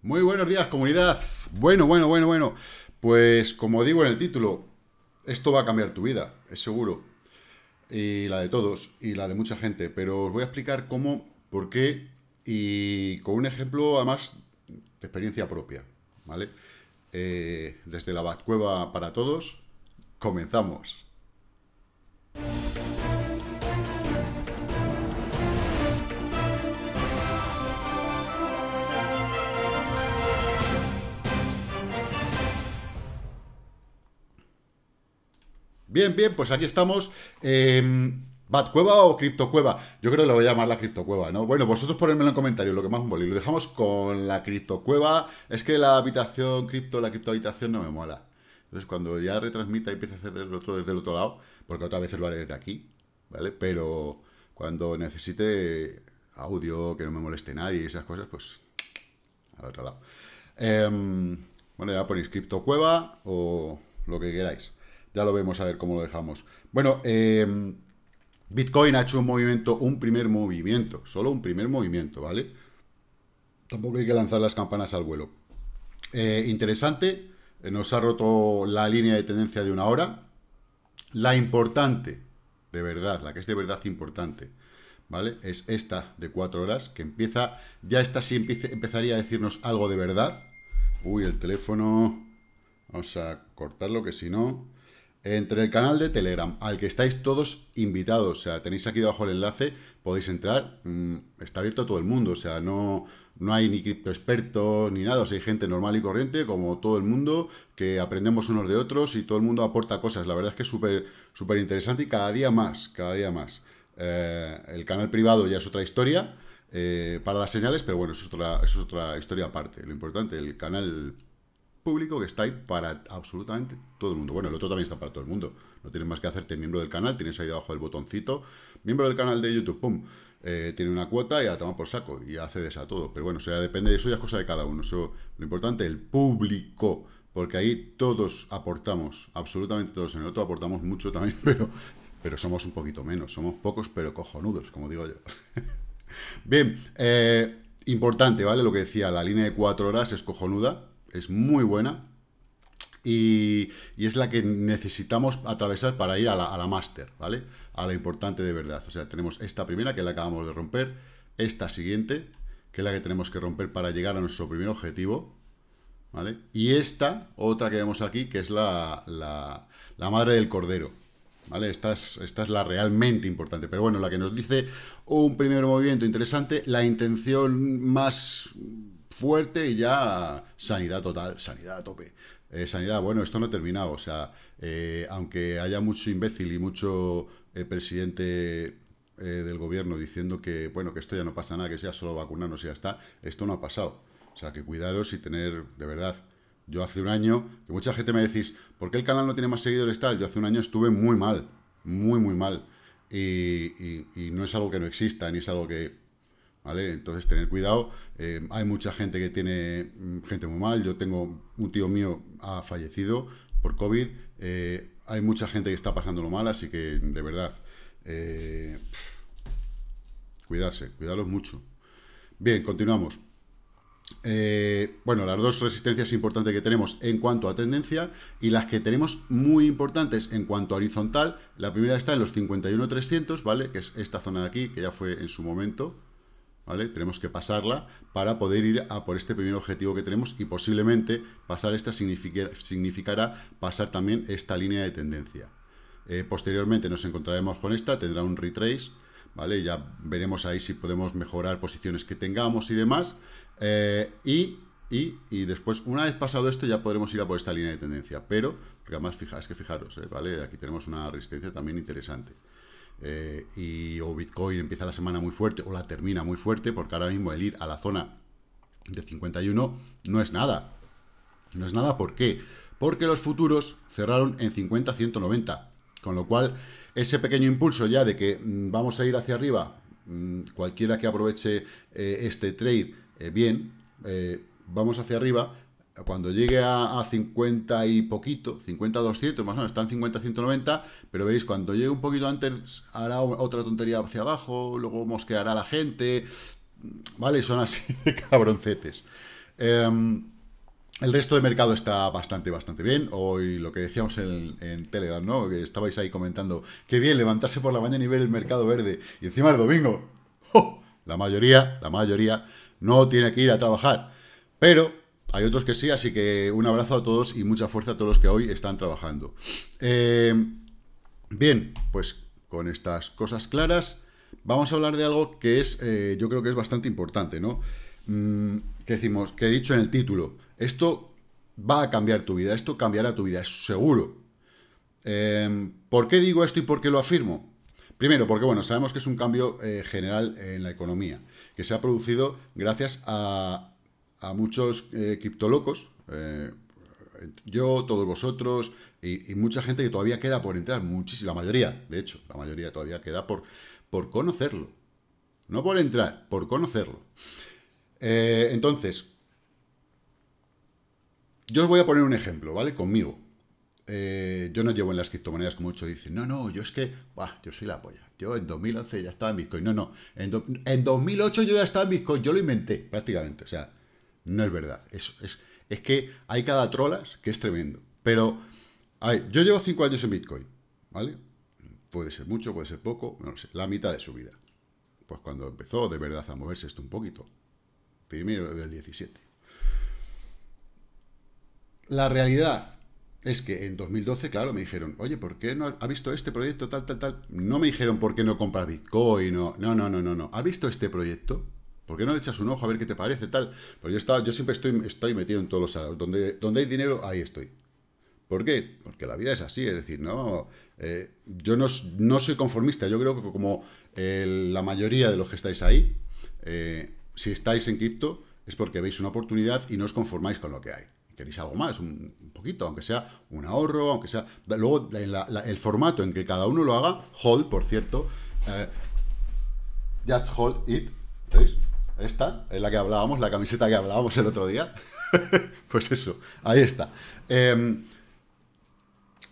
Muy buenos días, comunidad. Bueno, bueno, bueno, bueno. Pues como digo en el título, esto va a cambiar tu vida, es seguro. Y la de todos, y la de mucha gente. Pero os voy a explicar cómo, por qué, y con un ejemplo, además, de experiencia propia. ¿Vale? Eh, desde la Batcueva para todos, Comenzamos. Bien, bien, pues aquí estamos. Em, Bad Cueva o Cueva. Yo creo que lo voy a llamar la Cueva, ¿no? Bueno, vosotros ponedmelo en comentarios, lo que más os Y Lo dejamos con la Cueva. Es que la habitación cripto, la criptohabitación no me mola. Entonces, cuando ya retransmita y empiece a hacer otro desde el otro lado, porque otra vez lo haré desde aquí, ¿vale? Pero cuando necesite audio, que no me moleste nadie y esas cosas, pues al otro lado. Em, bueno, ya ponéis cripto cueva o lo que queráis. Ya lo vemos a ver cómo lo dejamos. Bueno, em, Bitcoin ha hecho un movimiento, un primer movimiento, solo un primer movimiento, ¿vale? Tampoco hay que lanzar las campanas al vuelo. Eh, interesante, eh, nos ha roto la línea de tendencia de una hora. La importante, de verdad, la que es de verdad importante, ¿vale? Es esta de cuatro horas, que empieza, ya esta sí empezaría a decirnos algo de verdad. Uy, el teléfono, vamos a cortarlo, que si no, entre el canal de Telegram, al que estáis todos invitados, o sea, tenéis aquí debajo el enlace, podéis entrar, mm, está abierto a todo el mundo, o sea, no, no hay ni criptoexpertos ni nada, o sea, hay gente normal y corriente, como todo el mundo, que aprendemos unos de otros y todo el mundo aporta cosas, la verdad es que es súper interesante y cada día más, cada día más. Eh, el canal privado ya es otra historia eh, para las señales, pero bueno, es otra, es otra historia aparte, lo importante, el canal público que está ahí para absolutamente todo el mundo. Bueno, el otro también está para todo el mundo. No tienes más que hacerte miembro del canal, tienes ahí debajo el botoncito, miembro del canal de YouTube, pum, eh, tiene una cuota y la toma por saco y accedes a todo. Pero bueno, eso sea, depende, eso ya es cosa de cada uno. Eso, lo importante, el público, porque ahí todos aportamos, absolutamente todos. En el otro aportamos mucho también, pero, pero somos un poquito menos. Somos pocos, pero cojonudos, como digo yo. Bien, eh, importante, ¿vale? Lo que decía, la línea de cuatro horas es cojonuda es muy buena y, es la que necesitamos atravesar para ir a la, máster, ¿vale? A la importante de verdad. O sea, tenemos esta primera que la acabamos de romper, esta siguiente, que es la que tenemos que romper para llegar a nuestro primer objetivo, ¿vale? Y esta, otra que vemos aquí, que es la, la, madre del cordero, ¿vale? esta es, la realmente importante. Pero bueno, la que nos dice un primer movimiento interesante, la intención más fuerte y ya sanidad total, sanidad a tope. Eh, sanidad, bueno, esto no ha terminado. O sea, eh, aunque haya mucho imbécil y mucho eh, presidente del gobierno diciendo que, bueno, que esto ya no pasa nada, que sea solo vacunarnos y ya está, esto no ha pasado. O sea, que cuidaros y tener, de verdad, yo hace un año, que mucha gente me decís, ¿por qué el canal no tiene más seguidores tal? Yo hace un año estuve muy mal, muy, muy mal. y no es algo que no exista, ni es algo que entonces, tener cuidado. Eh, hay mucha gente que tiene mm, gente muy mal. Yo tengo un tío mío ha fallecido por COVID. Eh, hay mucha gente que está pasándolo mal, así que de verdad, eh, cuidarse, cuidaros mucho. Bien, continuamos. bueno, las dos resistencias importantes que tenemos en cuanto a tendencia y las que tenemos muy importantes en cuanto a horizontal, la primera está en los 51.300, ¿vale? Que es esta zona de aquí, que ya fue en su momento, tenemos que pasarla para poder ir a por este primer objetivo que tenemos y posiblemente pasar esta significará pasar también esta línea de tendencia. Eh, posteriormente nos encontraremos con esta, tendrá un retrace, Ya veremos ahí si podemos mejorar posiciones que tengamos y demás. Eh, y, después, una vez pasado esto, ya podremos ir a por esta línea de tendencia. Pero, porque además, que fijaros, eh, Aquí tenemos una resistencia también interesante. Eh, y o Bitcoin empieza la semana muy fuerte o la termina muy fuerte, porque ahora mismo el ir a la zona de 51 no es nada. No es nada, ¿por qué? Porque los futuros cerraron en 50-190, con lo cual ese pequeño impulso ya de que mm, vamos a ir hacia arriba, mm, cualquiera que aproveche eh, este trade eh, bien, vamos hacia arriba, cuando llegue a, 50 y poquito, 50, 200, más o menos, están 50, 190, pero veréis, cuando llegue un poquito antes, hará otra tontería hacia abajo, luego mosqueará a la gente, ¿vale? Son así de cabroncetes. Em, el resto de mercado está bastante, bastante bien. Hoy lo que decíamos en, Telegram, ¿no? Que estabais ahí comentando, qué bien levantarse por la mañana y ver el mercado verde. Y encima el domingo. La mayoría, la mayoría no tiene que ir a trabajar. Pero hay otros que sí, así que un abrazo a todos y mucha fuerza a todos los que hoy están trabajando. Eh, bien, pues con estas cosas claras, vamos a hablar de algo que es, eh, yo creo que es bastante importante, ¿no? Mm, que decimos, que he dicho en el título, esto va a cambiar tu vida, esto cambiará tu vida, es seguro. Em, ¿Por qué digo esto y por qué lo afirmo? Primero, porque bueno, sabemos que es un cambio eh, general en la economía, que se ha producido gracias a, a muchos eh, criptolocos, eh, yo, todos vosotros, y, mucha gente que todavía queda por entrar, muchísima, mayoría, de hecho, la mayoría todavía queda por, por conocerlo. No por entrar, por conocerlo. Eh, entonces, yo os voy a poner un ejemplo, ¿vale? Conmigo. yo no llevo en las criptomonedas como muchos dicen, no, no, yo es que, bah, yo soy la polla. Yo en 2011 ya estaba en Bitcoin. No, no, en, en 2008 yo ya estaba en Bitcoin, yo lo inventé prácticamente. O sea, no es verdad. Es, es, es que hay cada trolas que es tremendo. Pero, yo llevo cinco años en Bitcoin, ¿vale? Puede ser mucho, puede ser poco, no la mitad de su vida. Pues cuando empezó de verdad a moverse esto un poquito, primero del 17. La realidad es que en 2012, claro, me dijeron, oye, ¿por qué no ha visto este proyecto tal, tal, tal? No me dijeron por qué no compra Bitcoin, no, no, no, no, no. ¿Ha visto este proyecto? ¿Por qué no le echas un ojo a ver qué te parece tal? Pues yo, estaba, yo siempre estoy, estoy metido en todos los... salarios. Donde, donde hay dinero, ahí estoy. ¿Por qué? Porque la vida es así, es decir, no, eh, yo no, soy conformista, yo creo que como la mayoría de los que estáis ahí, eh, si estáis en cripto es porque veis una oportunidad y no os conformáis con lo que hay. Queréis algo más, un, poquito, aunque sea un ahorro, aunque sea... Luego, el formato en que cada uno lo haga, hold, por cierto, eh, just hold it, ¿veis? esta, es la que hablábamos, la camiseta que hablábamos el otro día. pues eso, ahí está. Em,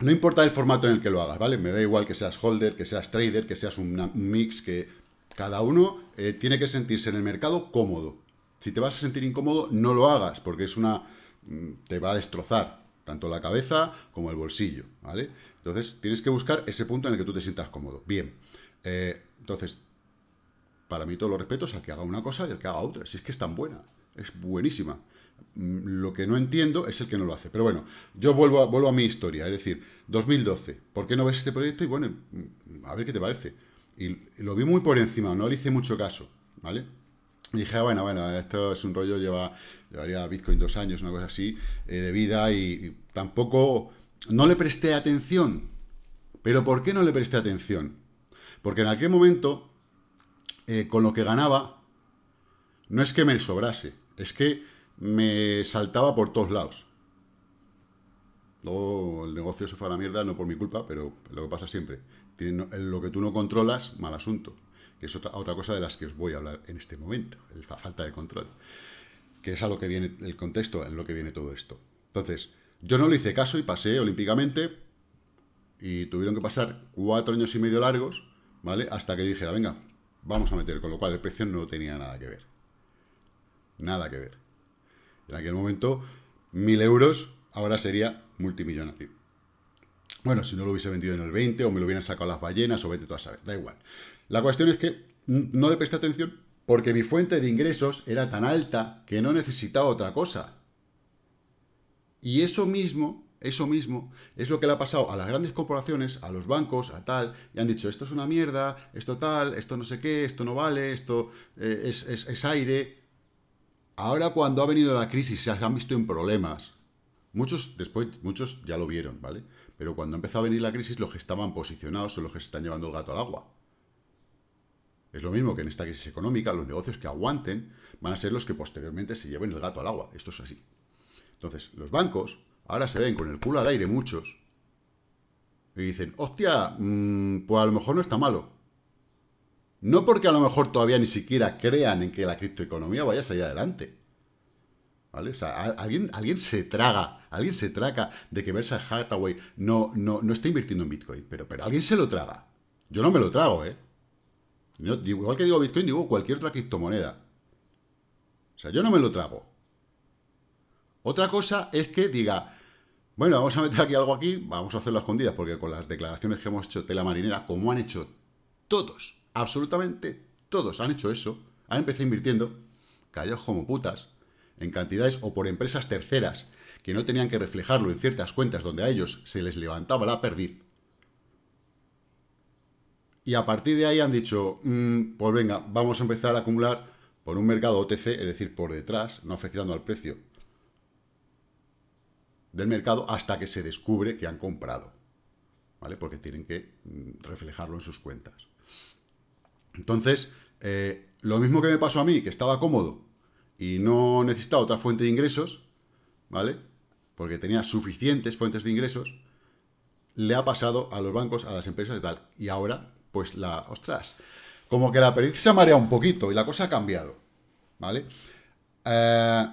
no importa el formato en el que lo hagas, ¿vale? Me da igual que seas holder, que seas trader, que seas un mix, que cada uno eh, tiene que sentirse en el mercado cómodo. Si te vas a sentir incómodo, no lo hagas, porque es una. Mm, te va a destrozar tanto la cabeza como el bolsillo, ¿vale? Entonces tienes que buscar ese punto en el que tú te sientas cómodo. Bien. Eh, entonces, para mí todos los respetos al que haga una cosa y al que haga otra. Si es que es tan buena, es buenísima. Mm, lo que no entiendo es el que no lo hace. Pero bueno, yo vuelvo a, vuelvo a mi historia. Es decir, 2012, ¿por qué no ves este proyecto? Y bueno, mm, a ver qué te parece. Y lo vi muy por encima, no le hice mucho caso, ¿vale? Y dije, ah, bueno, bueno, esto es un rollo, lleva, llevaría Bitcoin dos años, una cosa así, eh, de vida, y tampoco, no le presté atención. ¿Pero por qué no le presté atención? Porque en aquel momento eh, con lo que ganaba, no es que me sobrase, es que me saltaba por todos lados. Luego el negocio se fue a la mierda, no por mi culpa, pero lo que pasa siempre. Eh, lo que tú no controlas, mal asunto. Que es otra, otra cosa de las que os voy a hablar en este momento, la falta de control. Que es a lo que viene el contexto, en lo que viene todo esto. Entonces, yo no le hice caso y pasé olímpicamente y tuvieron que pasar cuatro años y medio largos, ¿vale? Hasta que dijera, ah, venga, vamos a meter, con lo cual el precio no tenía nada que ver. Nada que ver. En aquel momento, mil euros ahora sería multimillonario. Bueno, si no lo hubiese vendido en el 20 o me lo hubieran sacado las ballenas o vete todas a saber, da igual. La cuestión es que no le presté atención porque mi fuente de ingresos era tan alta que no necesitaba otra cosa. Y eso mismo eso mismo es lo que le ha pasado a las grandes corporaciones, a los bancos, a tal, y han dicho, esto es una mierda, esto tal, esto no sé qué, esto no vale, esto eh, es, aire. Ahora cuando ha venido la crisis se han visto en problemas. Muchos después, muchos ya lo vieron, ¿vale? Pero cuando empezó a venir la crisis, los que estaban posicionados son los que se están llevando el gato al agua. Es lo mismo que en esta crisis económica, los negocios que aguanten van a ser los que posteriormente se lleven el gato al agua. Esto es así. Entonces, los bancos Ahora se ven con el culo al aire muchos. Y dicen, hostia, mm, pues a lo mejor no está malo. No porque a lo mejor todavía ni siquiera crean en que la criptoeconomía vaya a salir adelante. ¿Vale? O sea, alguien, alguien se traga, alguien se traga de que Versa Hathaway no, no, está invirtiendo en Bitcoin, pero, pero alguien se lo traga. Yo no me lo trago, ¿eh? igual que digo Bitcoin, digo cualquier otra criptomoneda. O sea, yo no me lo trago. Otra cosa es que diga, bueno, vamos a meter aquí algo aquí, vamos a hacerlo a escondidas, porque con las declaraciones que hemos hecho de la marinera, como han hecho todos, absolutamente todos han hecho eso, han empezado invirtiendo, callados como putas, en cantidades o por empresas terceras que no tenían que reflejarlo en ciertas cuentas donde a ellos se les levantaba la perdiz. Y a partir de ahí han dicho, mm, pues venga, vamos a empezar a acumular por un mercado OTC, es decir, por detrás, no afectando al precio, del mercado hasta que se descubre que han comprado, ¿vale? Porque tienen que mm, reflejarlo en sus cuentas. Entonces, eh, lo mismo que me pasó a mí, que estaba cómodo y no necesitaba otra fuente de ingresos, ¿vale? Porque tenía suficientes fuentes de ingresos, le ha pasado a los bancos, a las empresas y tal. Y ahora, pues la, ostras, como que la pericia se ha mareado un poquito y la cosa ha cambiado, ¿vale? Eh,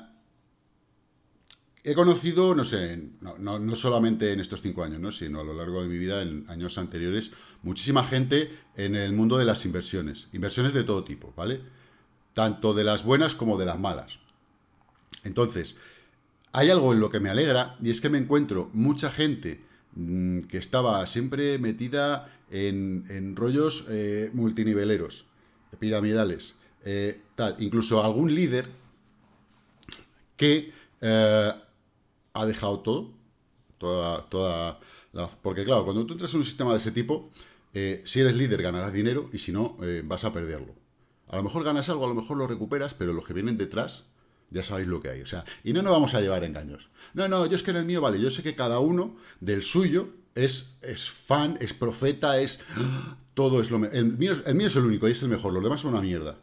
He conocido, no sé, no, solamente en estos cinco años, ¿no? sino a lo largo de mi vida, en años anteriores, muchísima gente en el mundo de las inversiones. Inversiones de todo tipo, ¿vale? Tanto de las buenas como de las malas. Entonces, hay algo en lo que me alegra y es que me encuentro mucha gente mm, que estaba siempre metida en, rollos eh, multiniveleros, piramidales, eh, tal, incluso algún líder que eh, ha dejado todo, toda, toda porque claro, cuando tú entras en un sistema de ese tipo, eh, si eres líder ganarás dinero y si no, eh, vas a perderlo. A lo mejor ganas algo, a lo mejor lo recuperas, pero los que vienen detrás ya sabéis lo que hay. O sea, y no nos vamos a llevar engaños. No, no, yo es que en el mío, vale, yo sé que cada uno del suyo es, es fan, es profeta, es... Todo es lo... El el mío es el único y es el mejor, los demás son una mierda.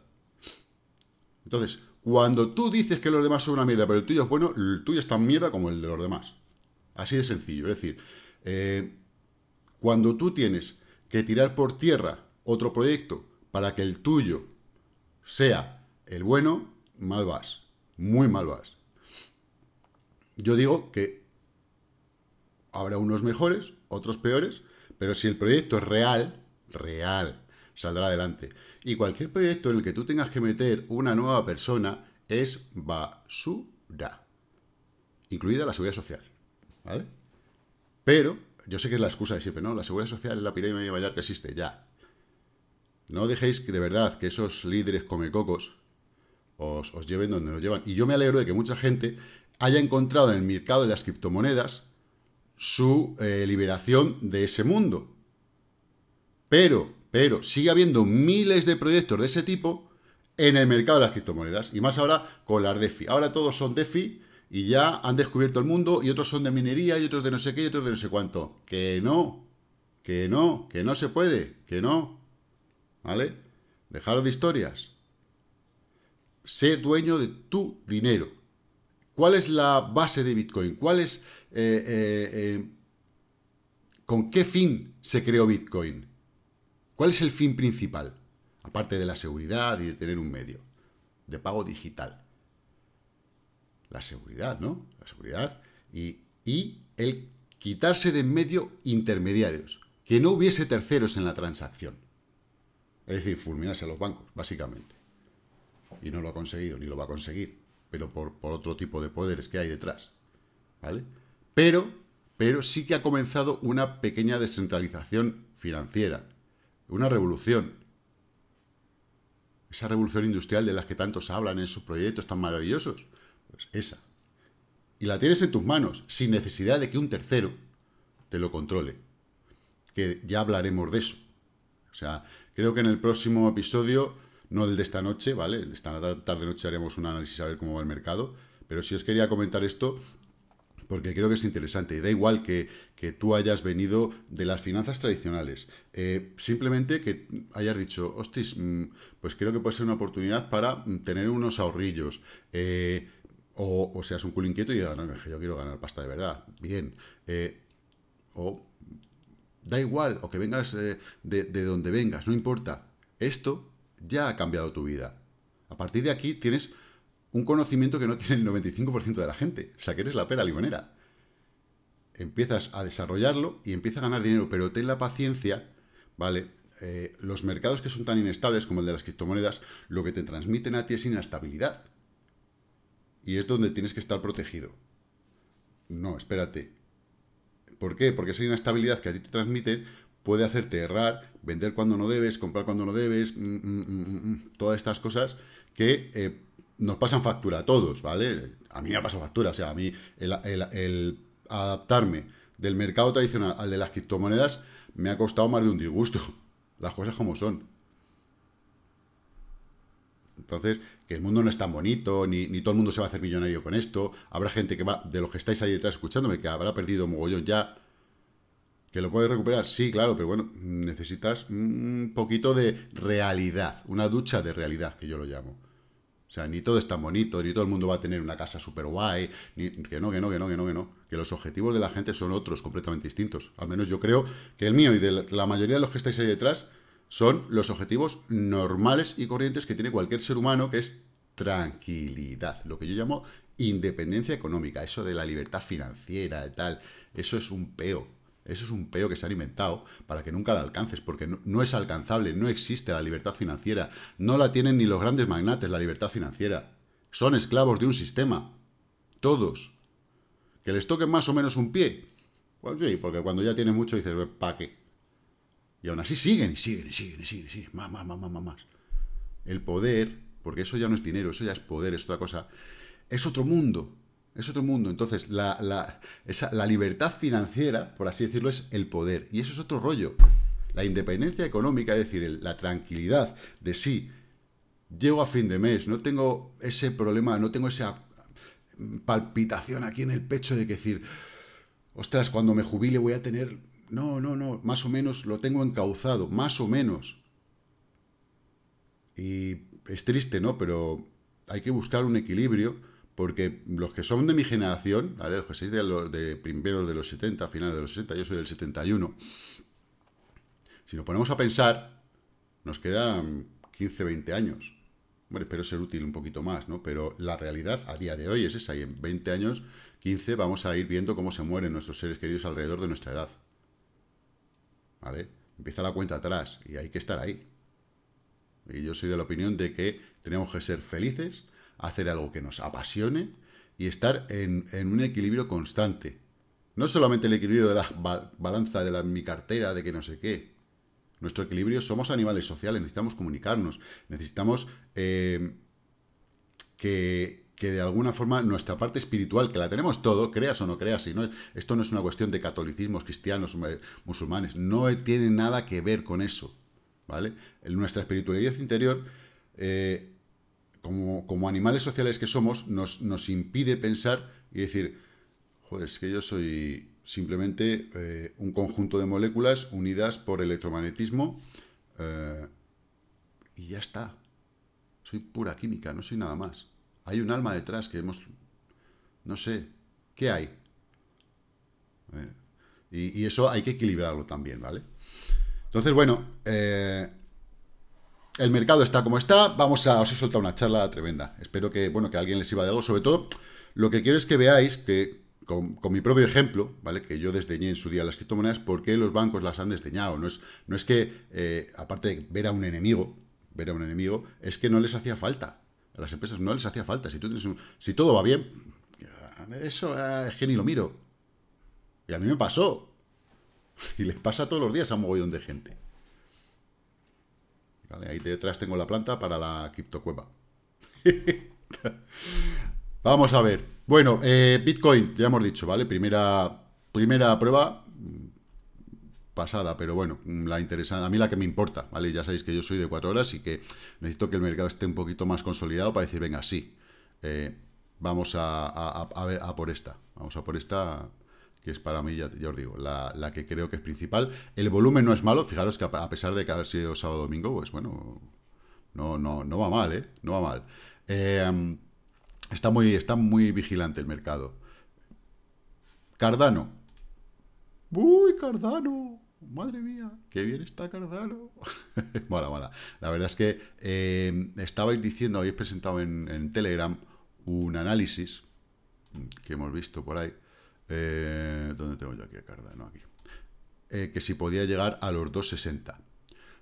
Entonces, cuando tú dices que los demás son una mierda, pero el tuyo es bueno, el tuyo es tan mierda como el de los demás. Así de sencillo. Es decir, eh, cuando tú tienes que tirar por tierra otro proyecto para que el tuyo sea el bueno, mal vas. Muy mal vas. Yo digo que habrá unos mejores, otros peores, pero si el proyecto es real, real, saldrá adelante. Y cualquier proyecto en el que tú tengas que meter una nueva persona es basura, incluida la seguridad social. ¿Vale? Pero, yo sé que es la excusa de siempre, ¿no? La seguridad social es la pirámide vallar que existe, ya. No dejéis que de verdad que esos líderes comecocos os, os lleven donde nos llevan. Y yo me alegro de que mucha gente haya encontrado en el mercado de las criptomonedas su eh, liberación de ese mundo. Pero pero sigue habiendo miles de proyectos de ese tipo en el mercado de las criptomonedas, y más ahora con las DeFi. Ahora todos son DeFi y ya han descubierto el mundo, y otros son de minería, y otros de no sé qué, y otros de no sé cuánto. Que no, que no, que no se puede, que no. ¿Vale? Dejaros de historias. Sé dueño de tu dinero. ¿Cuál es la base de Bitcoin? ¿Cuál es... Eh, eh, eh, ¿Con qué fin se creó Bitcoin? ¿Cuál es el fin principal? Aparte de la seguridad y de tener un medio de pago digital. La seguridad, ¿no? La seguridad y, el quitarse de medio intermediarios, que no hubiese terceros en la transacción. Es decir, fulminarse a los bancos, básicamente. Y no lo ha conseguido, ni lo va a conseguir, pero por, otro tipo de poderes que hay detrás. Pero, pero sí que ha comenzado una pequeña descentralización financiera, una revolución. Esa revolución industrial de las que tantos hablan en sus proyectos tan maravillosos. Pues esa. Y la tienes en tus manos, sin necesidad de que un tercero te lo controle. Que ya hablaremos de eso. O sea, creo que en el próximo episodio, no el de esta noche, ¿vale? El de esta tarde-noche haremos un análisis a ver cómo va el mercado. Pero si os quería comentar esto, porque creo que es interesante. Y da igual que, tú hayas venido de las finanzas tradicionales. Eh, simplemente que hayas dicho, hostis, mm, pues creo que puede ser una oportunidad para mm, tener unos ahorrillos. Eh, o, seas un culo inquieto y digas, no, yo quiero ganar pasta de verdad. Bien. Eh, o da igual, o que vengas de, de donde vengas, no importa. Esto ya ha cambiado tu vida. A partir de aquí tienes un conocimiento que no tiene el 95% de la gente. O sea, que eres la pera limonera. Empiezas a desarrollarlo y empiezas a ganar dinero, pero ten la paciencia, ¿vale? Eh, los mercados que son tan inestables como el de las criptomonedas, lo que te transmiten a ti es inestabilidad. Y es donde tienes que estar protegido. No, espérate. ¿Por qué? Porque esa inestabilidad que a ti te transmiten puede hacerte errar, vender cuando no debes, comprar cuando no debes, mm, mm, mm, todas estas cosas que eh, nos pasan factura a todos, ¿vale? A mí me ha pasado factura, o sea, a mí el, adaptarme del mercado tradicional al de las criptomonedas me ha costado más de un disgusto. Las cosas como son. Entonces, que el mundo no es tan bonito, ni, ni, todo el mundo se va a hacer millonario con esto. Habrá gente que va, de los que estáis ahí detrás escuchándome, que habrá perdido mogollón ya. ¿Que lo puedes recuperar? Sí, claro, pero bueno, necesitas un poquito de realidad, una ducha de realidad, que yo lo llamo. O sea, ni todo es tan bonito, ni todo el mundo va a tener una casa súper guay, que no, que no, que no, que no, que no. Que los objetivos de la gente son otros, completamente distintos. Al menos yo creo que el mío y de la mayoría de los que estáis ahí detrás son los objetivos normales y corrientes que tiene cualquier ser humano, que es tranquilidad, lo que yo llamo independencia económica, eso de la libertad financiera y tal, eso es un peo. Eso es un peo que se ha inventado para que nunca la alcances, porque no, es alcanzable, no existe la libertad financiera, no la tienen ni los grandes magnates la libertad financiera. Son esclavos de un sistema, todos. Que les toque más o menos un pie. Pues sí, porque cuando ya tienen mucho dices, pues, ¿para qué? Y aún así siguen y siguen y siguen y siguen y siguen, más, más, más, más. más. El poder, porque eso ya no es dinero, eso ya es poder, es otra cosa, es otro mundo. Es otro mundo. Entonces, la, la, la, libertad financiera, por así decirlo, es el poder. Y eso es otro rollo. La independencia económica, es decir, la tranquilidad de sí. Llego a fin de mes, no tengo ese problema, no tengo esa palpitación aquí en el pecho de que decir, ostras, cuando me jubile voy a tener... No, no, no, más o menos lo tengo encauzado, más o menos. Y es triste, ¿no? Pero hay que buscar un equilibrio porque los que son de mi generación, los que sois de, los, de primeros de los 70, finales de los 60, yo soy del 71, si nos ponemos a pensar, nos quedan 15, 20 años. Bueno, espero ser útil un poquito más, ¿no? Pero la realidad a día de hoy es esa, y en 20 años, 15, vamos a ir viendo cómo se mueren nuestros seres queridos alrededor de nuestra edad. ¿Vale? Empieza la cuenta atrás, y hay que estar ahí. Y yo soy de la opinión de que tenemos que ser felices hacer algo que nos apasione y estar en, un equilibrio constante. No solamente el equilibrio de la balanza de la, mi cartera, de que no sé qué. Nuestro equilibrio somos animales sociales, necesitamos comunicarnos, necesitamos eh, que, de alguna forma nuestra parte espiritual, que la tenemos todo, creas o no creas, y no, esto no es una cuestión de catolicismos, cristianos, eh, musulmanes, no tiene nada que ver con eso. ¿vale? Nuestra espiritualidad interior eh, como, animales sociales que somos, nos, impide pensar y decir, joder, es que yo soy simplemente eh, un conjunto de moléculas unidas por electromagnetismo eh, y ya está. Soy pura química, no soy nada más. Hay un alma detrás que hemos... No sé, ¿qué hay? Eh, y, eso hay que equilibrarlo también, ¿vale? Entonces, bueno, el mercado está como está, vamos a... Os he soltado una charla tremenda. Espero que, bueno, que alguien les iba de algo. Sobre todo, lo que quiero es que veáis que, con, mi propio ejemplo, ¿vale? Que yo desdeñé en su día las criptomonedas, ¿por qué los bancos las han desdeñado? No es, no es que, eh, aparte de ver a un enemigo, ver a un enemigo, es que no les hacía falta. A las empresas no les hacía falta. Si tú tienes un, Si todo va bien, eso ah, es que lo miro. Y a mí me pasó. Y les pasa todos los días a un mogollón de gente. Ahí detrás tengo la planta para la criptocueva. Vamos a ver. Bueno, eh, Bitcoin, ya hemos dicho, ¿vale? Primera, primera prueba mm, pasada, pero bueno, mm, la interesante, a mí la que me importa, ¿vale? Ya sabéis que yo soy de cuatro horas y que necesito que el mercado esté un poquito más consolidado para decir, venga, sí, eh, vamos ver, a por esta, vamos a por esta que es para mí, ya, os digo, la, que creo que es principal. El volumen no es malo, fijaros que a, pesar de que haber sido sábado domingo, pues bueno, no, no, no va mal, ¿eh? No va mal. Em, está, muy, está muy vigilante el mercado. Cardano. ¡Uy, Cardano! Madre mía, qué bien está Cardano. Mala, mala. La verdad es que em, estabais diciendo, habéis presentado en Telegram un análisis que hemos visto por ahí eh, ¿Dónde tengo yo aquí a Cardano? Aquí. Eh, que si podía llegar a los 2.60.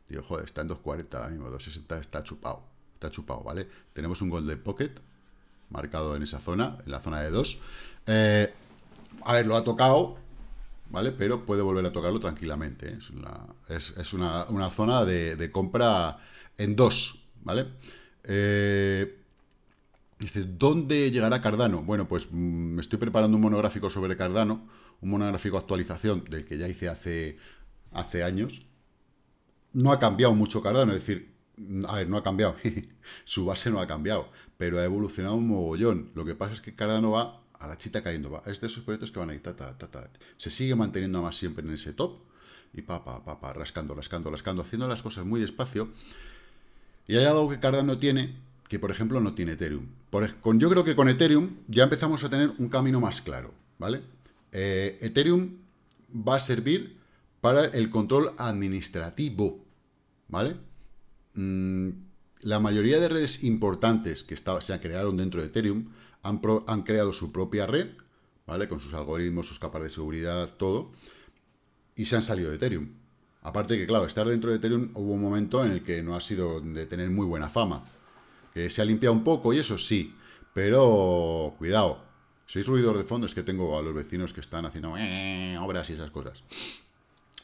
Digo, joder, está en 2.40 2.60 está chupado. Está chupado, ¿vale? Tenemos un gol de Pocket marcado en esa zona, en la zona de 2. Eh, a ver, lo ha tocado, ¿vale? Pero puede volver a tocarlo tranquilamente. Es, una, zona de, compra en 2, ¿vale? Eh, Dice, ¿dónde llegará Cardano? Bueno, pues mm, me estoy preparando un monográfico sobre Cardano, un monográfico actualización del que ya hice hace, hace años. No ha cambiado mucho Cardano, es decir, mm, a ver, no ha cambiado, su base no ha cambiado, pero ha evolucionado un mogollón. Lo que pasa es que Cardano va a la chita cayendo, va. es de esos proyectos que van ahí, ta, ta, ta, ta. Se sigue manteniendo más siempre en ese top, y pa, pa, pa, pa, rascando, rascando, rascando, haciendo las cosas muy despacio. Y hay algo que Cardano tiene, que por ejemplo no tiene Ethereum. yo creo que con Ethereum ya empezamos a tener un camino más claro, ¿vale? Eh, Ethereum va a servir para el control administrativo, ¿vale? Mm, la mayoría de redes importantes que se se creado dentro de Ethereum han, han creado su propia red, ¿vale? Con sus algoritmos, sus capas de seguridad, todo, y se han salido de Ethereum. Aparte que, claro, estar dentro de Ethereum hubo un momento en el que no ha sido de tener muy buena fama se ha limpiado un poco? Y eso sí. Pero cuidado. Sois ruidor de fondo, es que tengo a los vecinos que están haciendo eh, obras y esas cosas.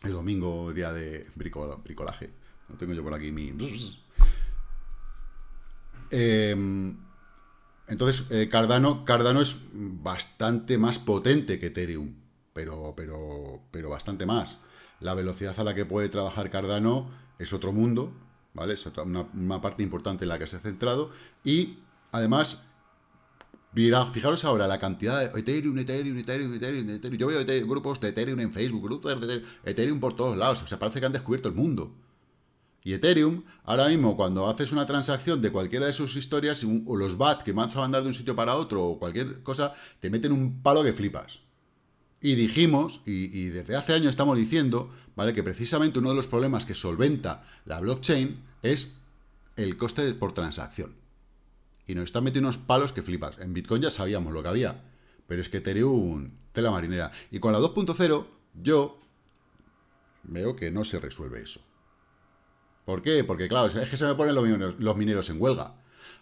el domingo, día de bricolaje. No tengo yo por aquí mi... Em, entonces, eh, Cardano, Cardano es bastante más potente que Ethereum, pero, pero, pero bastante más. La velocidad a la que puede trabajar Cardano es otro mundo, ¿vale? Es una, parte importante en la que se ha centrado. Y además, Mira, fijaros ahora la cantidad de Ethereum, Ethereum, Ethereum, Ethereum, Ethereum. Yo veo grupos de Ethereum en Facebook, grupos de Ethereum, por todos lados. O sea, parece que han descubierto el mundo. Y Ethereum, ahora mismo, cuando haces una transacción de cualquiera de sus historias, o los BAT que vas a mandar de un sitio para otro, o cualquier cosa, te meten un palo que flipas. Y dijimos, y, desde hace años estamos diciendo, ¿vale? Que precisamente uno de los problemas que solventa la blockchain es el coste por transacción. Y nos están metiendo unos palos que flipas. En Bitcoin ya sabíamos lo que había, pero es que Ethereum, tela marinera. Y con la 2.0, yo veo que no se resuelve eso. ¿Por qué? Porque, claro, es que se me ponen los mineros, los mineros en huelga.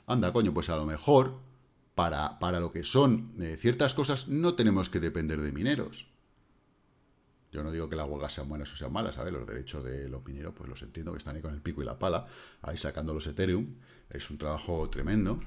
Anda, coño, pues a lo mejor para, para lo que son eh, ciertas cosas, no tenemos que depender de mineros. Yo no digo que la huelga sean buenas o sean malas, ¿sabes? Los derechos de los mineros, pues los entiendo, que están ahí con el pico y la pala, ahí sacando los Ethereum. Es un trabajo tremendo.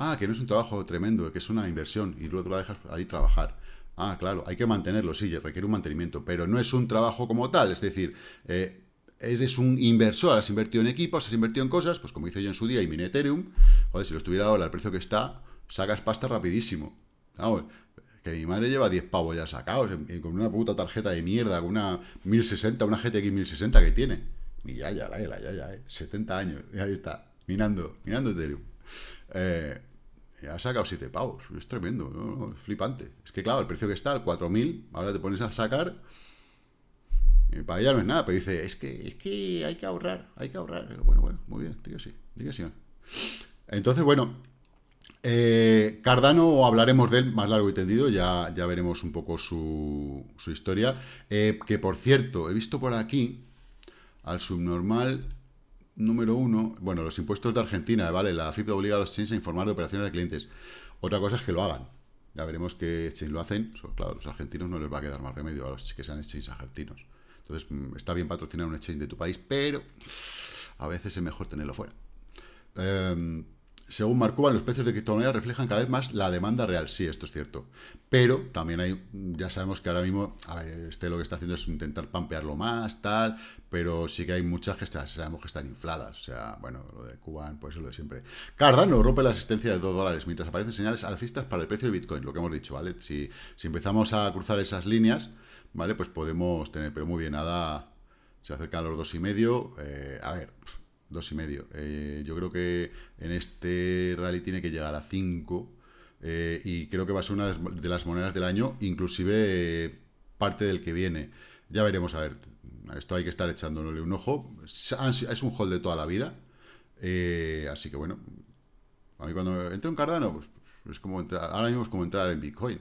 Ah, que no es un trabajo tremendo, que es una inversión y luego lo la dejas ahí trabajar. Ah, claro, hay que mantenerlo, sí, requiere un mantenimiento, pero no es un trabajo como tal, es decir, eh, eres un inversor, has invertido en equipos, has invertido en cosas, pues como hice yo en su día y miné Ethereum, joder, si lo estuviera ahora al precio que está, sacas pasta rapidísimo. que mi madre lleva 10 pavos ya sacados, con una puta tarjeta de mierda, con una 1060, una GTX 1060 que tiene. Y ya, ya, la, ya, ya, ya, 70 eh, años, y ahí está, minando, mirando Ethereum. Eh, ha sacado 7 pavos, es tremendo, es flipante. Es que claro, el precio que está, el 4000, ahora te pones a sacar, Y para ella no es nada, pero dice, es que, es que hay que ahorrar, hay que ahorrar. bueno, bueno, muy bien, digo sí, digo sí. Entonces, bueno, eh, Cardano hablaremos de él más largo y tendido, ya, ya veremos un poco su, historia. Eh, que por cierto, he visto por aquí al subnormal número uno, bueno, los impuestos de Argentina, ¿vale? La FIP obliga a los chains a informar de operaciones de clientes. Otra cosa es que lo hagan. Ya veremos que lo hacen. claro, claro, los argentinos no les va a quedar más remedio a los que sean exchanges argentinos. Entonces, mm, está bien patrocinar un exchange de tu país, pero a veces es mejor tenerlo fuera. Em, según Marcuban, los precios de criptomonedas reflejan cada vez más la demanda real. Sí, esto es cierto. Pero también hay, ya sabemos que ahora mismo, a ver, este lo que está haciendo es intentar pampearlo más, tal, pero sí que hay muchas que sabemos que están infladas. O sea, bueno, lo de Cuban, pues es lo de siempre. Cardano rompe la asistencia de 2 dólares mientras aparecen señales alcistas para el precio de Bitcoin, lo que hemos dicho, ¿vale? Si, empezamos a cruzar esas líneas, ¿vale? Pues podemos tener, pero muy bien, nada, se acerca a los dos y medio. Eh, a ver dos y medio. Eh, yo creo que en este rally tiene que llegar a 5 eh, y creo que va a ser una de las monedas del año, inclusive eh, parte del que viene. Ya veremos, a ver, a esto hay que estar echándole un ojo. Es un hold de toda la vida, así que bueno, a mí cuando entra un Cardano, pues, pues es como entrar, ahora mismo es como entrar en Bitcoin,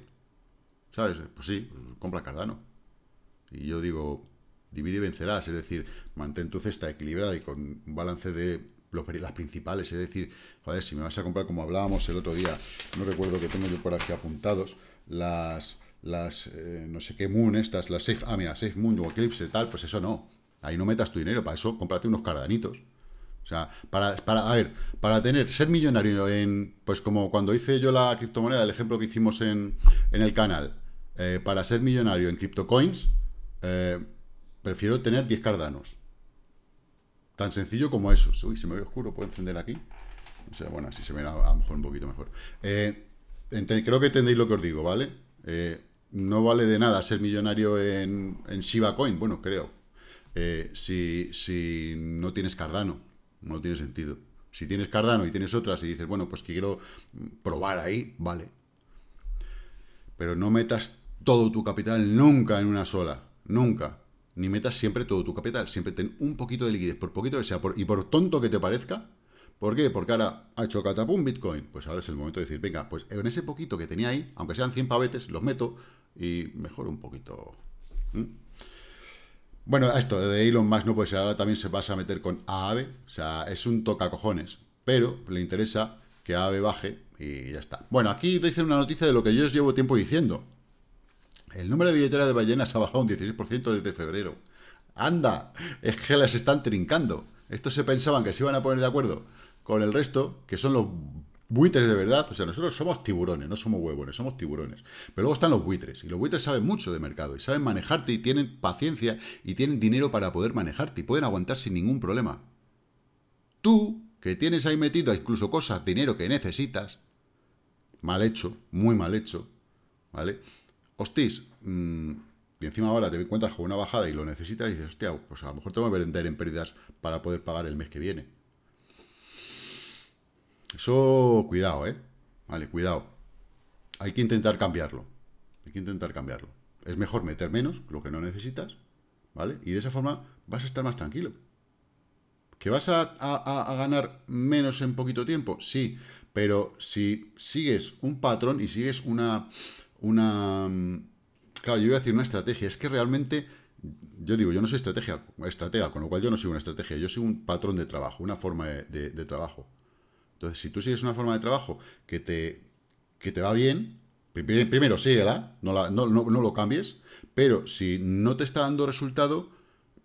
¿sabes? Pues sí, pues compra Cardano. Y yo digo, divide y vencerás, es decir, mantén tu cesta equilibrada y con un balance de las principales, es decir, joder, si me vas a comprar como hablábamos el otro día, no recuerdo que tengo yo por aquí apuntados, las, las eh, no sé qué Moon, estas, las Safe, ah, mira, Safe Moon o Eclipse, tal, pues eso no, ahí no metas tu dinero, para eso cómprate unos cardanitos. O sea, para, para, a ver, para tener, ser millonario en, pues como cuando hice yo la criptomoneda, el ejemplo que hicimos en, el canal, eh, para ser millonario en criptocoins, eh, Prefiero tener 10 cardanos. Tan sencillo como eso. Uy, se me ve oscuro, puedo encender aquí. O sea, bueno, así se ve a, lo mejor un poquito mejor. Eh, creo que entendéis lo que os digo, ¿vale? Eh, no vale de nada ser millonario en, en Shiba Coin, bueno, creo. Eh, si, si no tienes Cardano, no tiene sentido. Si tienes Cardano y tienes otras y dices, bueno, pues quiero probar ahí, vale. Pero no metas todo tu capital nunca en una sola, nunca ni metas siempre todo tu capital. Siempre ten un poquito de liquidez, por poquito que sea, por, y por tonto que te parezca. ¿Por qué? Porque ahora ha hecho catapum Bitcoin. Pues ahora es el momento de decir, venga, pues en ese poquito que tenía ahí, aunque sean 100 pavetes, los meto y mejor un poquito. ¿Mm? Bueno, esto de Elon Musk no puede ser. Ahora también se pasa a meter con AAVE. O sea, es un toca cojones. Pero le interesa que AAVE baje y ya está. Bueno, aquí te dicen una noticia de lo que yo os llevo tiempo diciendo. El número de billeteras de ballenas ha bajado un 16% desde febrero. ¡Anda! Es que las están trincando. Estos se pensaban que se iban a poner de acuerdo con el resto, que son los buitres de verdad. O sea, nosotros somos tiburones, no somos huevones, somos tiburones. Pero luego están los buitres, y los buitres saben mucho de mercado, y saben manejarte, y tienen paciencia, y tienen dinero para poder manejarte, y pueden aguantar sin ningún problema. Tú, que tienes ahí metido incluso cosas, dinero que necesitas, mal hecho, muy mal hecho, ¿vale? hostis, mm, y encima ahora te encuentras con una bajada y lo necesitas y dices, hostia, pues a lo mejor tengo que vender en pérdidas para poder pagar el mes que viene. Eso, cuidado, ¿eh? Vale, cuidado. Hay que intentar cambiarlo. Hay que intentar cambiarlo. Es mejor meter menos, lo que no necesitas, ¿vale? Y de esa forma vas a estar más tranquilo. ¿Que vas a ganar menos en poquito tiempo? Sí, pero si sigues un patrón y sigues una una... Claro, yo voy a decir una estrategia. Es que realmente, yo digo, yo no soy estrategia, estratega, con lo cual yo no soy una estrategia, yo soy un patrón de trabajo, una forma de, trabajo. Entonces, si tú sigues una forma de trabajo que te, que te va bien, primero síguela, no, no, lo cambies, pero si no te está dando resultado,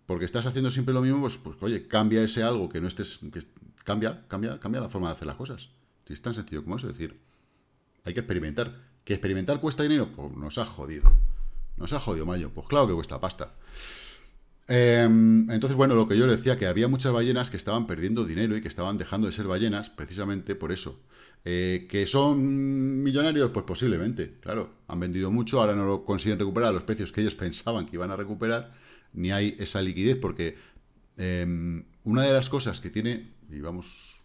porque estás haciendo siempre lo mismo, pues, pues oye, cambia ese algo que no estés... Que, cambia, cambia, cambia la forma de hacer las cosas. Si es tan sencillo como eso, es decir, hay que experimentar. ¿Que experimentar cuesta dinero? Pues nos ha jodido. Nos ha jodido Mayo. Pues claro que cuesta pasta. Em, entonces, bueno, lo que yo decía, que había muchas ballenas que estaban perdiendo dinero y que estaban dejando de ser ballenas precisamente por eso. Eh, ¿Que son millonarios? Pues posiblemente, claro. Han vendido mucho, ahora no lo consiguen recuperar a los precios que ellos pensaban que iban a recuperar, ni hay esa liquidez, porque em, una de las cosas que tiene, y vamos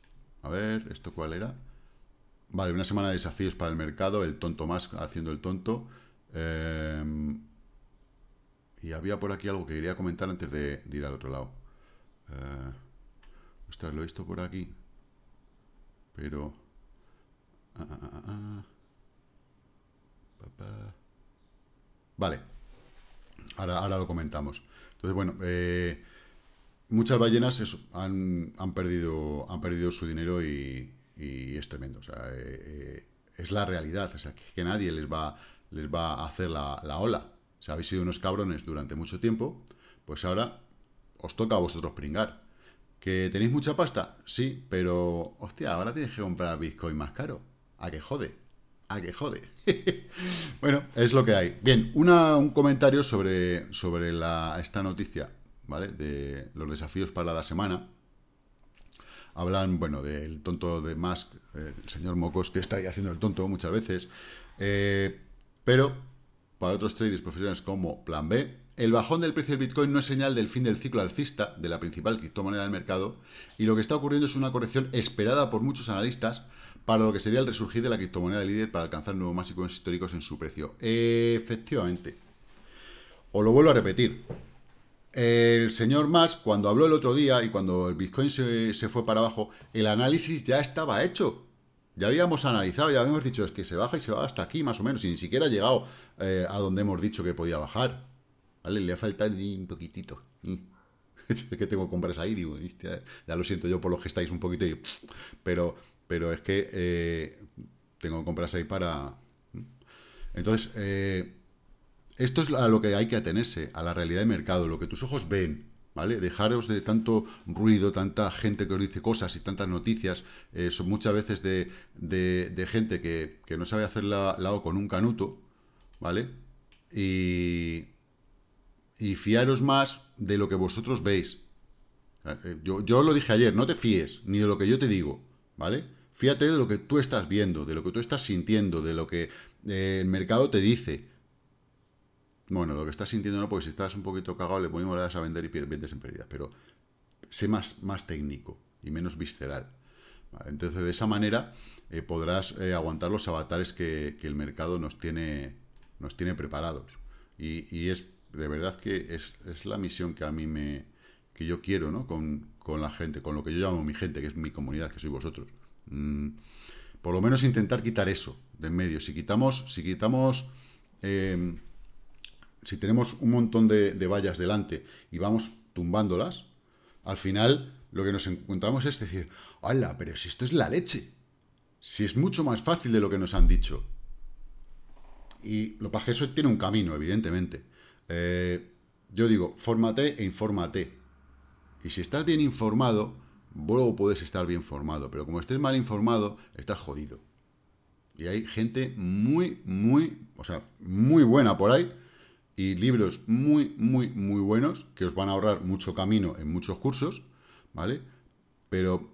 a ver, ¿esto cuál era? Vale, una semana de desafíos para el mercado, el tonto más haciendo el tonto. Em, y había por aquí algo que quería comentar antes de, ir al otro lado. Eh, ostras, lo he visto por aquí. Pero... Ah, ah, ah, vale. Ahora, lo comentamos. Entonces, bueno, eh, muchas ballenas han, perdido, han perdido su dinero y, y es tremendo. O sea, eh, eh, es la realidad, o sea, que, nadie les va, les va a hacer la, ola. O sea, habéis sido unos cabrones durante mucho tiempo, pues ahora os toca a vosotros pringar. ¿Que tenéis mucha pasta? Sí, pero hostia, ahora tienes que comprar Bitcoin más caro. ¿A qué jode? ¿A qué jode? bueno, es lo que hay. Bien, un comentario sobre, sobre esta noticia, ¿vale? De los desafíos para la semana. Hablan, bueno, del tonto de Musk, el señor Mocos, que está ahí haciendo el tonto muchas veces. Eh, pero para otros traders profesionales como Plan B, el bajón del precio del Bitcoin no es señal del fin del ciclo alcista de la principal criptomoneda del mercado y lo que está ocurriendo es una corrección esperada por muchos analistas para lo que sería el resurgir de la criptomoneda de líder para alcanzar nuevos máximos históricos en su precio. Efectivamente. o lo vuelvo a repetir. El señor Mas cuando habló el otro día y cuando el Bitcoin se, fue para abajo, el análisis ya estaba hecho. Ya habíamos analizado, ya habíamos dicho, es que se baja y se va hasta aquí más o menos, y ni siquiera ha llegado eh, a donde hemos dicho que podía bajar. ¿Vale? Le faltado un poquitito. Es que tengo compras ahí, digo, ya lo siento yo por los que estáis un poquito, pero, pero es que eh, tengo compras ahí para... Entonces, eh, esto es a lo que hay que atenerse, a la realidad de mercado, lo que tus ojos ven, ¿vale? Dejaros de tanto ruido, tanta gente que os dice cosas y tantas noticias, eh, son muchas veces de, de, gente que, no sabe hacer la, con un canuto, ¿vale? Y, y fiaros más de lo que vosotros veis. Eh, yo, yo lo dije ayer, no te fíes ni de lo que yo te digo, ¿vale? Fíjate de lo que tú estás viendo, de lo que tú estás sintiendo, de lo que eh, el mercado te dice, bueno, lo que estás sintiendo no, porque si estás un poquito cagado le ponemos las a vender y vendes en pérdidas, pero sé más, más técnico y menos visceral. entonces, de esa manera eh, podrás eh, aguantar los avatares que, el mercado nos tiene, nos tiene preparados. Y, es de verdad que es, la misión que a mí me que yo quiero, ¿no? Con, la gente, con lo que yo llamo mi gente, que es mi comunidad, que soy vosotros. Mm, por lo menos intentar quitar eso de en medio. Si quitamos, si quitamos em, si tenemos un montón de, vallas delante y vamos tumbándolas, al final lo que nos encontramos es decir, ¡hala! Pero si esto es la leche. Si es mucho más fácil de lo que nos han dicho. Y lo para eso tiene un camino, evidentemente. Eh, yo digo, fórmate e infórmate. Y si estás bien informado, luego puedes estar bien formado. Pero como estés mal informado, estás jodido. Y hay gente muy, muy, o sea, muy buena por ahí y libros muy, muy, muy buenos que os van a ahorrar mucho camino en muchos cursos, ¿vale? Pero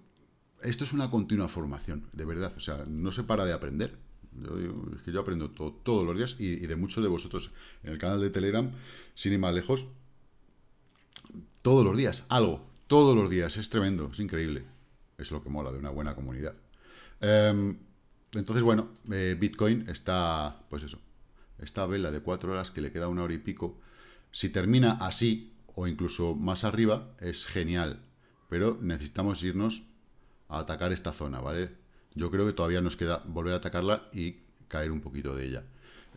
esto es una continua formación, de verdad, o sea, no se para de aprender. Yo, es que yo aprendo todos los días y, de muchos de vosotros en el canal de Telegram, sin ir más lejos, todos los días, algo, todos los días, es tremendo, es increíble. es lo que mola de una buena comunidad. Em, entonces, bueno, eh, Bitcoin está, pues eso, esta vela de cuatro horas que le queda una hora y pico, si termina así o incluso más arriba, es genial. Pero necesitamos irnos a atacar esta zona, ¿vale? Yo creo que todavía nos queda volver a atacarla y caer un poquito de ella.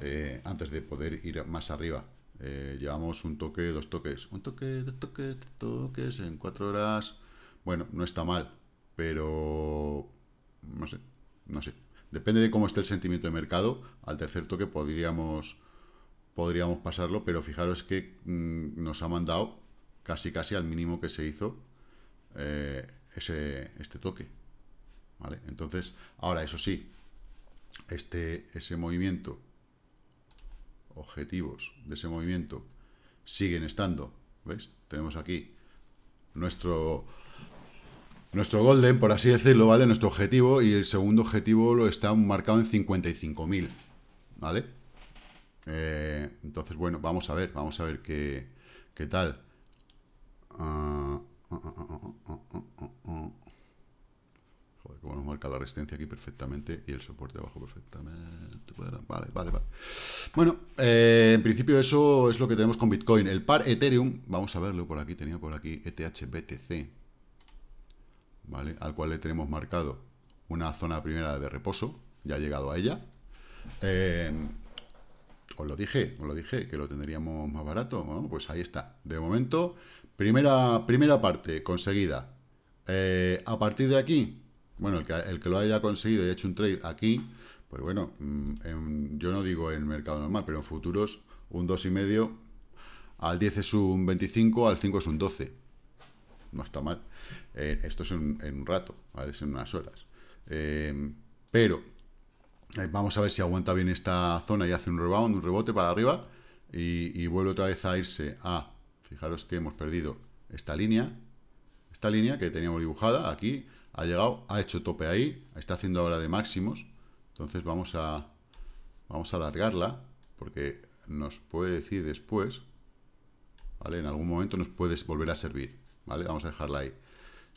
Eh, antes de poder ir más arriba. Eh, llevamos un toque, dos toques. Un toque, dos toques, dos toques en cuatro horas. Bueno, no está mal, pero... No sé, no sé. Depende de cómo esté el sentimiento de mercado, al tercer toque podríamos, podríamos pasarlo, pero fijaros que mm, nos ha mandado casi casi al mínimo que se hizo eh, ese, este toque. ¿Vale? Entonces, ahora eso sí, este, ese movimiento, objetivos de ese movimiento siguen estando, ¿veis? Tenemos aquí nuestro nuestro golden, por así decirlo, ¿vale? Nuestro objetivo y el segundo objetivo lo está marcado en 55.000, ¿vale? Eh, entonces, bueno, vamos a ver, vamos a ver qué, tal. Joder, cómo nos marca la resistencia aquí perfectamente y el soporte abajo perfectamente. Vale, vale, vale. Bueno, eh, en principio eso es lo que tenemos con Bitcoin. El par Ethereum, vamos a verlo por aquí, tenía por aquí ETH al cual le tenemos marcado una zona primera de reposo, ya ha llegado a ella. Eh, os lo dije, os lo dije, que lo tendríamos más barato, Pues ahí está. De momento, primera, primera parte conseguida. Eh, a partir de aquí, bueno, el que, lo haya conseguido y hecho un trade aquí, pues bueno, mm, yo no digo en mercado normal, pero en futuros, un 2,5, al 10 es un 25, al 5 es un 12. No está mal. Eh, esto es en, un rato, Es en unas horas. Eh, pero eh, vamos a ver si aguanta bien esta zona y hace un rebound, un rebote para arriba y, vuelve otra vez a irse a, fijaros que hemos perdido esta línea, esta línea que teníamos dibujada aquí, ha llegado, ha hecho tope ahí, está haciendo ahora de máximos, entonces vamos a, vamos a alargarla porque nos puede decir después, ¿vale? En algún momento nos puede volver a servir, ¿vale? Vamos a dejarla ahí.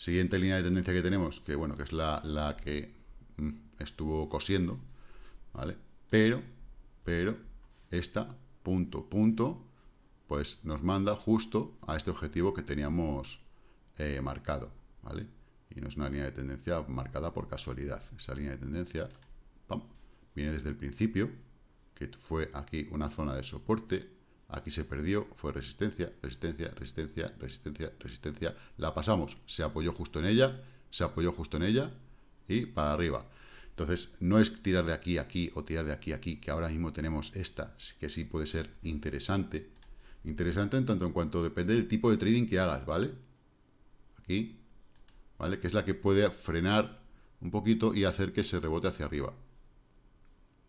Siguiente línea de tendencia que tenemos, que bueno, que es la, que mm, estuvo cosiendo, ¿vale? Pero, pero, esta, punto, punto, pues nos manda justo a este objetivo que teníamos eh, marcado, ¿vale? Y no es una línea de tendencia marcada por casualidad. Esa línea de tendencia viene desde el principio, que fue aquí una zona de soporte, Aquí se perdió, fue resistencia, resistencia, resistencia, resistencia, resistencia. La pasamos, se apoyó justo en ella, se apoyó justo en ella y para arriba. Entonces, no es tirar de aquí a aquí o tirar de aquí a aquí, que ahora mismo tenemos esta, que sí puede ser interesante. Interesante en tanto en cuanto depende del tipo de trading que hagas, ¿vale? Aquí, ¿vale? Que es la que puede frenar un poquito y hacer que se rebote hacia arriba.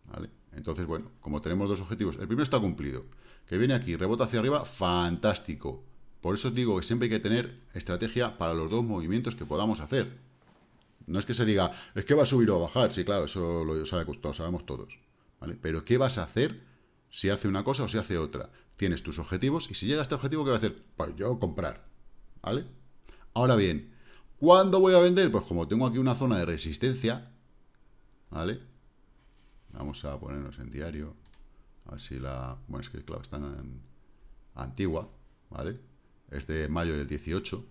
¿Vale? Entonces, bueno, como tenemos dos objetivos, el primero está cumplido, que viene aquí, rebota hacia arriba, fantástico. Por eso os digo que siempre hay que tener estrategia para los dos movimientos que podamos hacer. No es que se diga, es que va a subir o a bajar, sí, claro, eso lo, sabemos todos. ¿vale? Pero ¿qué vas a hacer si hace una cosa o si hace otra? Tienes tus objetivos y si llega a este objetivo, ¿qué va a hacer? Pues yo comprar, ¿vale? Ahora bien, ¿cuándo voy a vender? Pues como tengo aquí una zona de resistencia, ¿vale? Vamos a ponernos en diario. A ver si la... Bueno, es que claro, está antigua, ¿vale? Es de mayo del 18.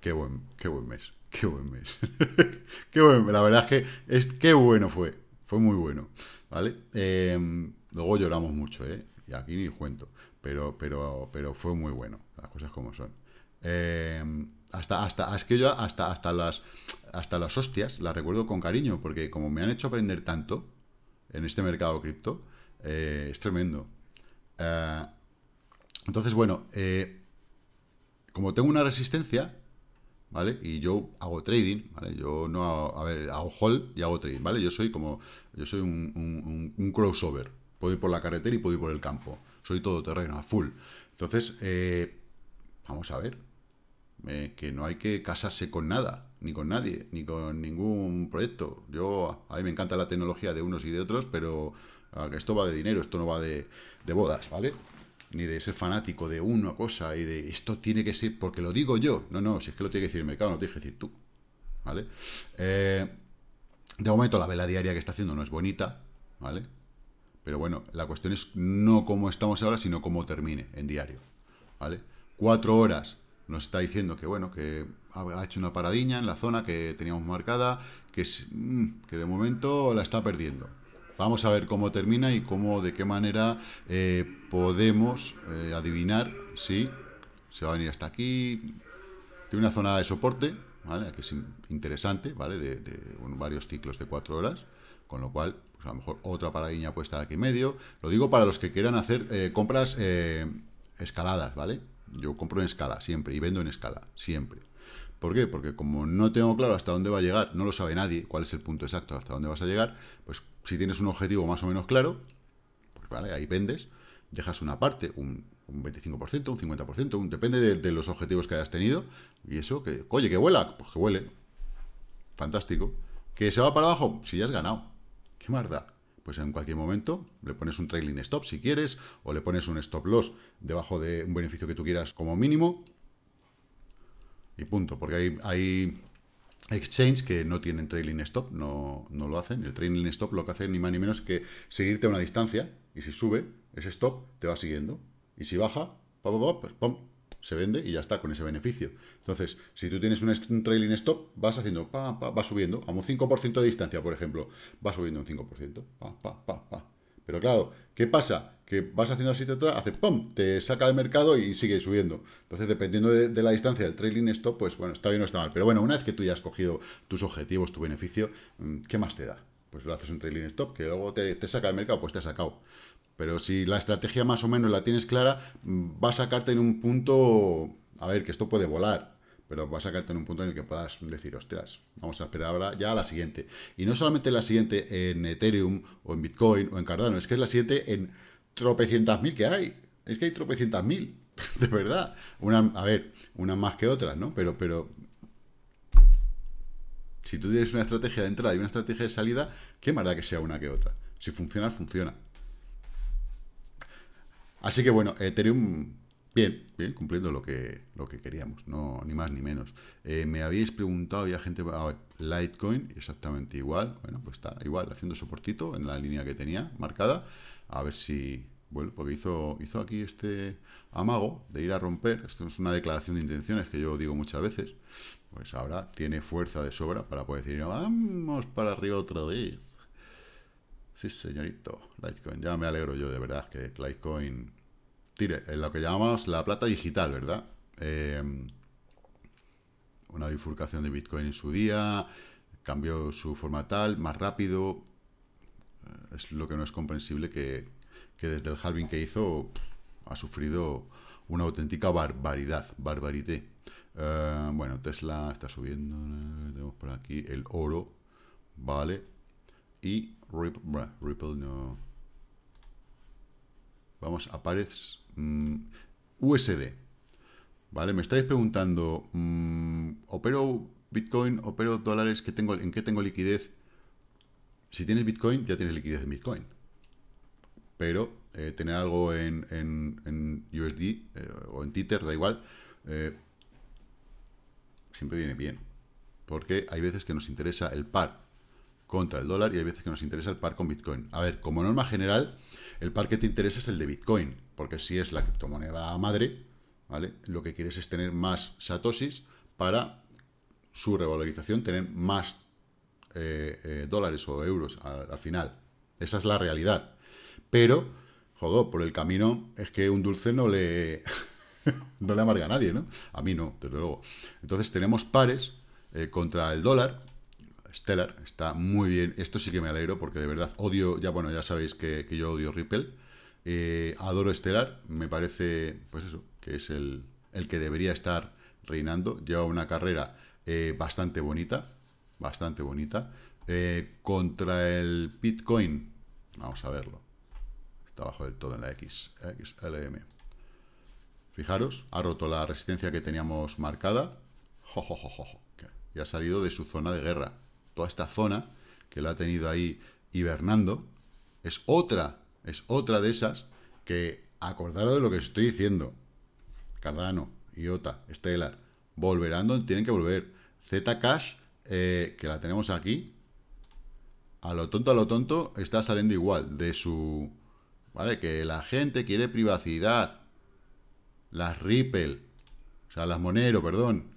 Qué buen, qué buen mes, qué buen mes. qué buen, la verdad es que es, qué bueno fue. Fue muy bueno, ¿vale? Em, luego lloramos mucho, ¿eh? Y aquí ni cuento. Pero, pero, pero fue muy bueno, las cosas como son. Em, hasta, hasta, es yo hasta, hasta las hasta las hostias las recuerdo con cariño, porque como me han hecho aprender tanto, en este mercado cripto eh, es tremendo. Eh, entonces, bueno, eh, como tengo una resistencia, ¿vale? Y yo hago trading, ¿vale? Yo no hago, a ver, hago hold y hago trading, ¿vale? Yo soy como, yo soy un, crossover. Puedo ir por la carretera y puedo ir por el campo. Soy todoterreno, a full. Entonces, vamos a ver, que no hay que casarse con nada ni con nadie, ni con ningún proyecto. Yo, a mí me encanta la tecnología de unos y de otros, pero ah, esto va de dinero, esto no va de, bodas, ¿vale? Ni de ser fanático de una cosa y de esto tiene que ser porque lo digo yo. No, no, si es que lo tiene que decir el mercado, no te tienes que decir tú, ¿vale? Eh, de momento la vela diaria que está haciendo no es bonita, ¿vale? Pero bueno, la cuestión es no cómo estamos ahora, sino cómo termine en diario, ¿vale? Cuatro horas nos está diciendo que, bueno, que ha hecho una paradiña en la zona que teníamos marcada, que, es, mm, que de momento la está perdiendo. Vamos a ver cómo termina y cómo, de qué manera eh, podemos eh, adivinar si se va a venir hasta aquí. Tiene una zona de soporte, ¿vale? Que es interesante, ¿vale? De, varios ciclos de cuatro horas, con lo cual, pues, a lo mejor otra paradiña puesta aquí en medio. Lo digo para los que quieran hacer eh, compras escaladas, ¿vale? Yo compro en escala, siempre, y vendo en escala, siempre. ¿Por qué? Porque como no tengo claro hasta dónde va a llegar, no lo sabe nadie, cuál es el punto exacto hasta dónde vas a llegar, pues si tienes un objetivo más o menos claro, pues vale, ahí vendes, dejas una parte, un, un 25%, un 50%, un, depende de, los objetivos que hayas tenido, y eso, que, oye, que vuela pues que huele, fantástico. Que se va para abajo, si ya has ganado, qué marda pues en cualquier momento le pones un trailing stop si quieres, o le pones un stop loss debajo de un beneficio que tú quieras como mínimo, y punto, porque hay, hay exchange que no tienen trailing stop, no, lo hacen, el trailing stop lo que hace ni más ni menos que seguirte a una distancia, y si sube, ese stop te va siguiendo, y si baja, pues, pum, se vende y ya está con ese beneficio. Entonces, si tú tienes un, trailing stop, vas haciendo, pa, va subiendo, a un 5% de distancia, por ejemplo, va subiendo un 5%, pa, pa, pa, pa. Pero claro, ¿qué pasa? Que vas haciendo así, hace pum, te saca del mercado y sigue subiendo. Entonces, dependiendo de, la distancia del trailing stop, pues bueno, está bien o está mal. Pero bueno, una vez que tú ya has cogido tus objetivos, tu beneficio, mm, ¿qué más te da? Pues lo haces un trailing stop, que luego te, te saca del mercado, pues te ha sacado. Pero si la estrategia más o menos la tienes clara, mm, va a sacarte en un punto, a ver, que esto puede volar, pero va a sacarte en un punto en el que puedas decir, ostras, vamos a esperar ahora ya a la siguiente. Y no solamente la siguiente en Ethereum o en Bitcoin o en Cardano, es que es la siguiente en tropecientas mil que hay. Es que hay tropecientas mil, de verdad. Una, a ver, unas más que otras, ¿no? Pero, pero si tú tienes una estrategia de entrada y una estrategia de salida, qué más que sea una que otra. Si funciona, funciona. Así que bueno, Ethereum, bien, bien, cumpliendo lo que, lo que queríamos, no, ni más ni menos. Eh, me habéis preguntado, había gente, a ver, Litecoin, exactamente igual, bueno, pues está igual, haciendo soportito en la línea que tenía marcada, a ver si, bueno, porque hizo, hizo aquí este amago de ir a romper, esto es una declaración de intenciones que yo digo muchas veces, pues ahora tiene fuerza de sobra para poder decir, vamos para arriba otra vez. Sí, señorito, Litecoin. Ya me alegro yo, de verdad, que Litecoin tire. En eh, lo que llamamos la plata digital, ¿verdad? Eh, una bifurcación de Bitcoin en su día, cambió su forma tal, más rápido. Eh, es lo que no es comprensible que, desde el halving que hizo ha sufrido una auténtica barbaridad, barbarité. bueno, Tesla está subiendo, tenemos por aquí el oro, ¿vale? y Ripple, Ripple no. Vamos a pares mm, USD. Vale, me estáis preguntando, mm, ¿opero Bitcoin, opero dólares? Que tengo, ¿En qué tengo liquidez? Si tienes Bitcoin, ya tienes liquidez en Bitcoin. Pero eh, tener algo en, USD eh, o en Tether, da igual, eh, siempre viene bien. Porque hay veces que nos interesa el par contra el dólar y hay veces que nos interesa el par con Bitcoin. A ver, como norma general, el par que te interesa es el de Bitcoin, porque si es la criptomoneda madre, ¿vale? Lo que quieres es tener más satosis... para su revalorización, tener más eh, eh, dólares o euros al, final. Esa es la realidad. Pero, joder, por el camino es que un dulce no le, no le amarga a nadie, ¿no? A mí no, desde luego. Entonces tenemos pares eh, contra el dólar, Stellar, está muy bien. Esto sí que me alegro porque de verdad odio, ya bueno, ya sabéis que, yo odio Ripple. Eh, adoro Stellar, me parece, pues eso, que es el, el que debería estar reinando. Lleva una carrera eh, bastante bonita, bastante bonita. Eh, contra el Bitcoin, vamos a verlo. Está bajo del todo en la XLM. Fijaros, ha roto la resistencia que teníamos marcada. Jo, y ha salido de su zona de guerra toda esta zona que lo ha tenido ahí hibernando, es otra, es otra de esas que, acordaros de lo que os estoy diciendo, Cardano, IOTA, Stellar, volverán tienen que volver, Zcash, Cash, eh, que la tenemos aquí, a lo tonto, a lo tonto, está saliendo igual de su... ¿Vale? Que la gente quiere privacidad. Las Ripple. O sea, las Monero, perdón.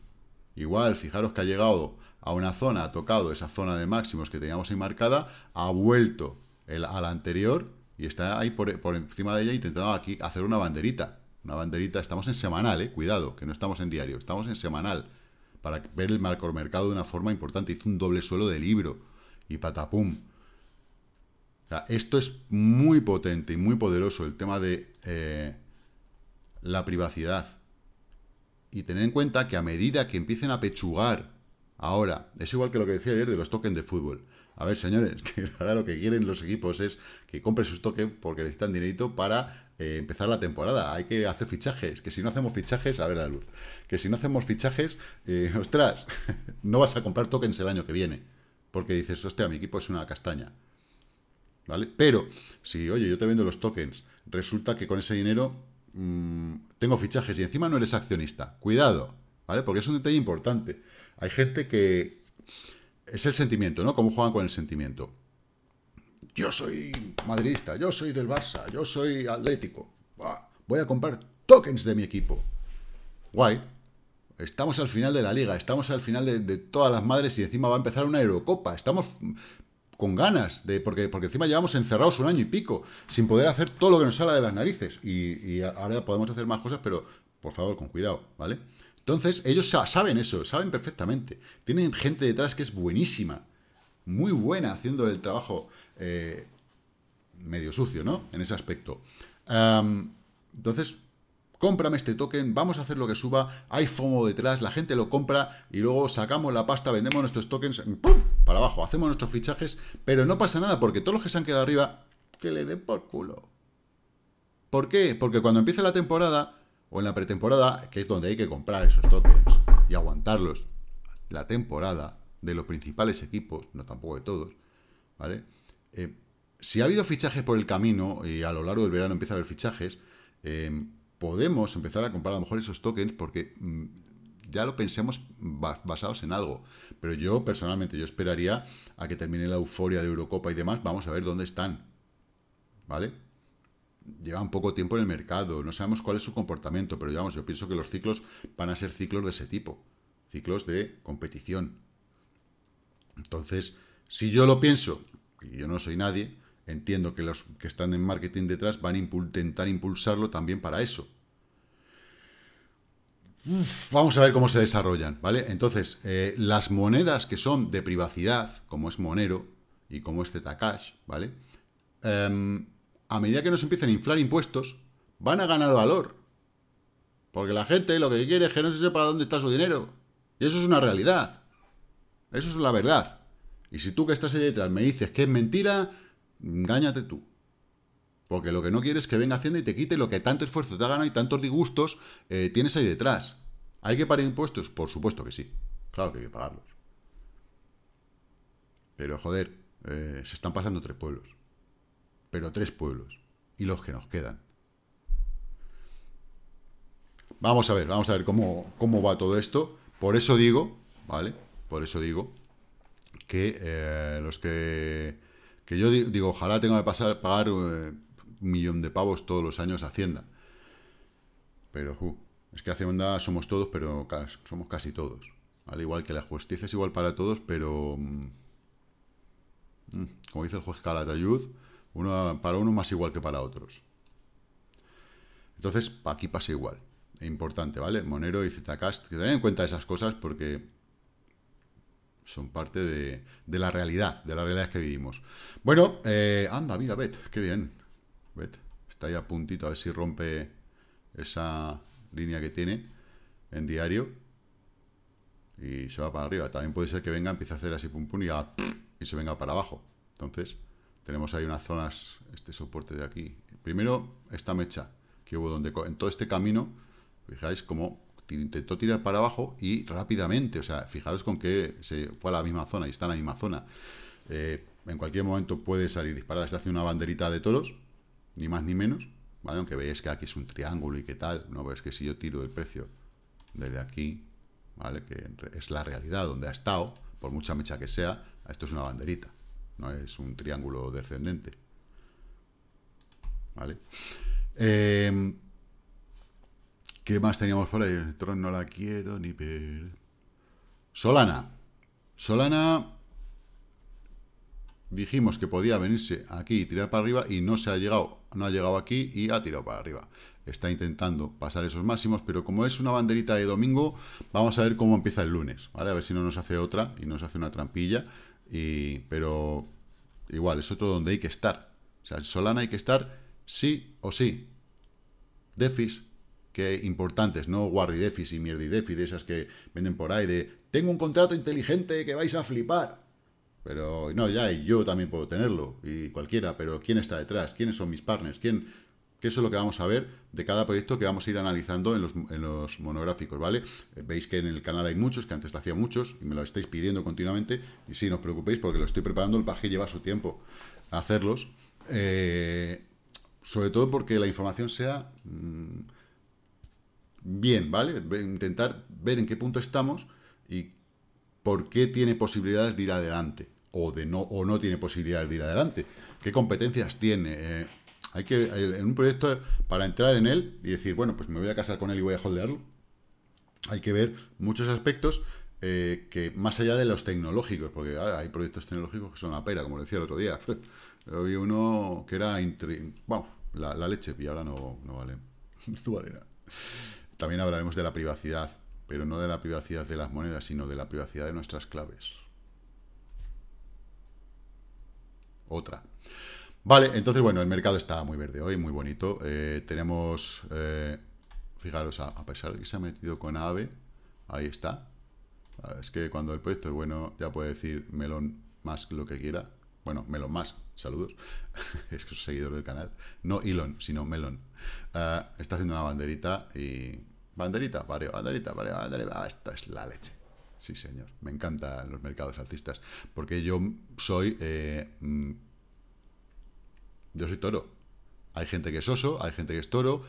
Igual, fijaros que ha llegado a una zona, ha tocado esa zona de máximos que teníamos ahí marcada, ha vuelto el, a la anterior y está ahí por, encima de ella intentando aquí hacer una banderita. Una banderita, estamos en semanal, eh, cuidado, que no estamos en diario, estamos en semanal, para ver el mercado de una forma importante. Hizo un doble suelo de libro y patapum. esto es muy potente y muy poderoso, el tema de eh, la privacidad. Y tener en cuenta que a medida que empiecen a pechugar Ahora, es igual que lo que decía ayer de los tokens de fútbol. A ver, señores, que ahora lo que quieren los equipos es que compren sus tokens porque necesitan dinerito para eh, empezar la temporada. Hay que hacer fichajes, que si no hacemos fichajes, a ver la luz, que si no hacemos fichajes, eh, ostras, no vas a comprar tokens el año que viene. Porque dices, hostia, mi equipo es una castaña. ¿Vale? Pero, si, oye, yo te vendo los tokens, resulta que con ese dinero mm, tengo fichajes y encima no eres accionista. Cuidado, ¿vale? Porque es un detalle importante. Hay gente que... Es el sentimiento, ¿no? Cómo juegan con el sentimiento. Yo soy madridista, yo soy del Barça, yo soy atlético. Voy a comprar tokens de mi equipo. Guay. Estamos al final de la liga, estamos al final de, todas las madres y encima va a empezar una Eurocopa. Estamos con ganas, de, porque, porque encima llevamos encerrados un año y pico, sin poder hacer todo lo que nos sale de las narices. y ahora podemos hacer más cosas, pero por favor, con cuidado, ¿vale? Entonces, ellos saben eso, saben perfectamente. Tienen gente detrás que es buenísima, muy buena haciendo el trabajo eh, medio sucio, ¿no? En ese aspecto. entonces, cómprame este token, vamos a hacer lo que suba, hay FOMO detrás, la gente lo compra y luego sacamos la pasta, vendemos nuestros tokens, para abajo, hacemos nuestros fichajes, pero no pasa nada porque todos los que se han quedado arriba, que le den por culo. ¿Por qué? Porque cuando empieza la temporada, o en la pretemporada, que es donde hay que comprar esos tokens y aguantarlos la temporada de los principales equipos, no tampoco de todos, ¿vale? Eh, si ha habido fichajes por el camino y a lo largo del verano empieza a haber fichajes, em, podemos empezar a comprar a lo mejor esos tokens porque mm, ya lo pensemos basados en algo. Pero yo personalmente, yo esperaría a que termine la euforia de Eurocopa y demás, vamos a ver dónde están. ¿Vale? llevan poco tiempo en el mercado, no sabemos cuál es su comportamiento, pero yo pienso que los ciclos van a ser ciclos de ese tipo, ciclos de competición. Entonces, si yo lo pienso, y yo no soy nadie, entiendo que los que están en marketing detrás van a intentar impulsarlo también para eso. Vamos a ver cómo se desarrollan, ¿vale? Entonces, eh, las monedas que son de privacidad, como es Monero y como es Zcash, ¿vale? Em, a medida que nos empiecen a inflar impuestos, van a ganar valor. Porque la gente lo que quiere es que no se sepa dónde está su dinero. Y eso es una realidad. Eso es la verdad. Y si tú que estás ahí detrás me dices que es mentira, engáñate tú. Porque lo que no quieres es que venga Hacienda y te quite lo que tanto esfuerzo te ha ganado y tantos disgustos eh, tienes ahí detrás. ¿Hay que pagar impuestos? Por supuesto que sí. Claro que hay que pagarlos. Pero joder, eh, se están pasando tres pueblos pero tres pueblos, y los que nos quedan. Vamos a ver, vamos a ver cómo, va todo esto. Por eso digo, ¿vale? Por eso digo que eh, los que... Que yo digo, ojalá tenga que pasar, pagar eh, un millón de pavos todos los años a Hacienda. Pero, es que Hacienda somos todos, pero somos casi todos. Al igual que la justicia es igual para todos, pero... Mm, mm, como dice el juez Calatayud, uno, para uno más igual que para otros. Entonces, aquí pasa igual. Importante, ¿vale? Monero y Zcast, que tengan en cuenta esas cosas porque son parte de, la realidad, de la realidad que vivimos. Bueno, eh, anda, mira, Bet, qué bien. Bet, está ahí a puntito, a ver si rompe esa línea que tiene en diario. Y se va para arriba. También puede ser que venga, empiece a hacer así pum pum y se venga para abajo. Entonces, tenemos ahí unas zonas, este soporte de aquí. Primero, esta mecha que hubo donde en todo este camino, fijáis cómo intentó tirar para abajo y rápidamente, o sea, fijaros con que se fue a la misma zona y está en la misma zona. Eh, en cualquier momento puede salir disparada, está haciendo una banderita de toros, ni más ni menos, ¿vale? Aunque veáis que aquí es un triángulo y qué tal, no, ves es que si yo tiro el precio desde aquí, ¿vale? Que es la realidad donde ha estado, por mucha mecha que sea, esto es una banderita no es un triángulo descendente. ¿Vale? Em, ¿Qué más teníamos por ahí? Tron no la quiero ni ver. Solana. Solana dijimos que podía venirse aquí y tirar para arriba y no se ha llegado, no ha llegado aquí y ha tirado para arriba. Está intentando pasar esos máximos, pero como es una banderita de domingo, vamos a ver cómo empieza el lunes, ¿vale? A ver si no nos hace otra y nos hace una trampilla y, pero igual, es otro donde hay que estar. O sea, Solana hay que estar sí o sí. Defis, que importantes, no Warri Defis y Mierdi Defis, de esas que venden por ahí, de tengo un contrato inteligente que vais a flipar. Pero no, ya, yo también puedo tenerlo, y cualquiera, pero ¿quién está detrás? ¿Quiénes son mis partners? ¿Quién, que eso es lo que vamos a ver de cada proyecto que vamos a ir analizando en los, monográficos, ¿vale? Eh, veis que en el canal hay muchos, que antes lo hacía muchos, y me lo estáis pidiendo continuamente, y sí, no os preocupéis porque lo estoy preparando, el paje lleva su tiempo a hacerlos, eh, sobre todo porque la información sea mm, bien, ¿vale? Intentar ver en qué punto estamos y por qué tiene posibilidades de ir adelante, o, de no, o no tiene posibilidades de ir adelante, qué competencias tiene... Eh, hay que, en un proyecto, para entrar en él y decir, bueno, pues me voy a casar con él y voy a holdearlo, hay que ver muchos aspectos eh, que más allá de los tecnológicos, porque ah, hay proyectos tecnológicos que son la pera, como decía el otro día. Había uno que era la, leche, y ahora no, vale. También hablaremos de la privacidad, pero no de la privacidad de las monedas, sino de la privacidad de nuestras claves. Otra. Vale, entonces, bueno, el mercado está muy verde hoy, muy bonito. Eh, tenemos, eh, fijaros, a, pesar de que se ha metido con AVE, ahí está. Es que cuando el proyecto es bueno, ya puede decir Melon más lo que quiera. Bueno, Melon más. saludos. es que es seguidor del canal. No Elon, sino Melon. Eh, está haciendo una banderita y... Banderita, Vale, banderita, vale, banderita. Ah, esta es la leche. Sí, señor. Me encantan los mercados artistas. Porque yo soy... Mm, yo soy toro. Hay gente que es oso, hay gente que es toro,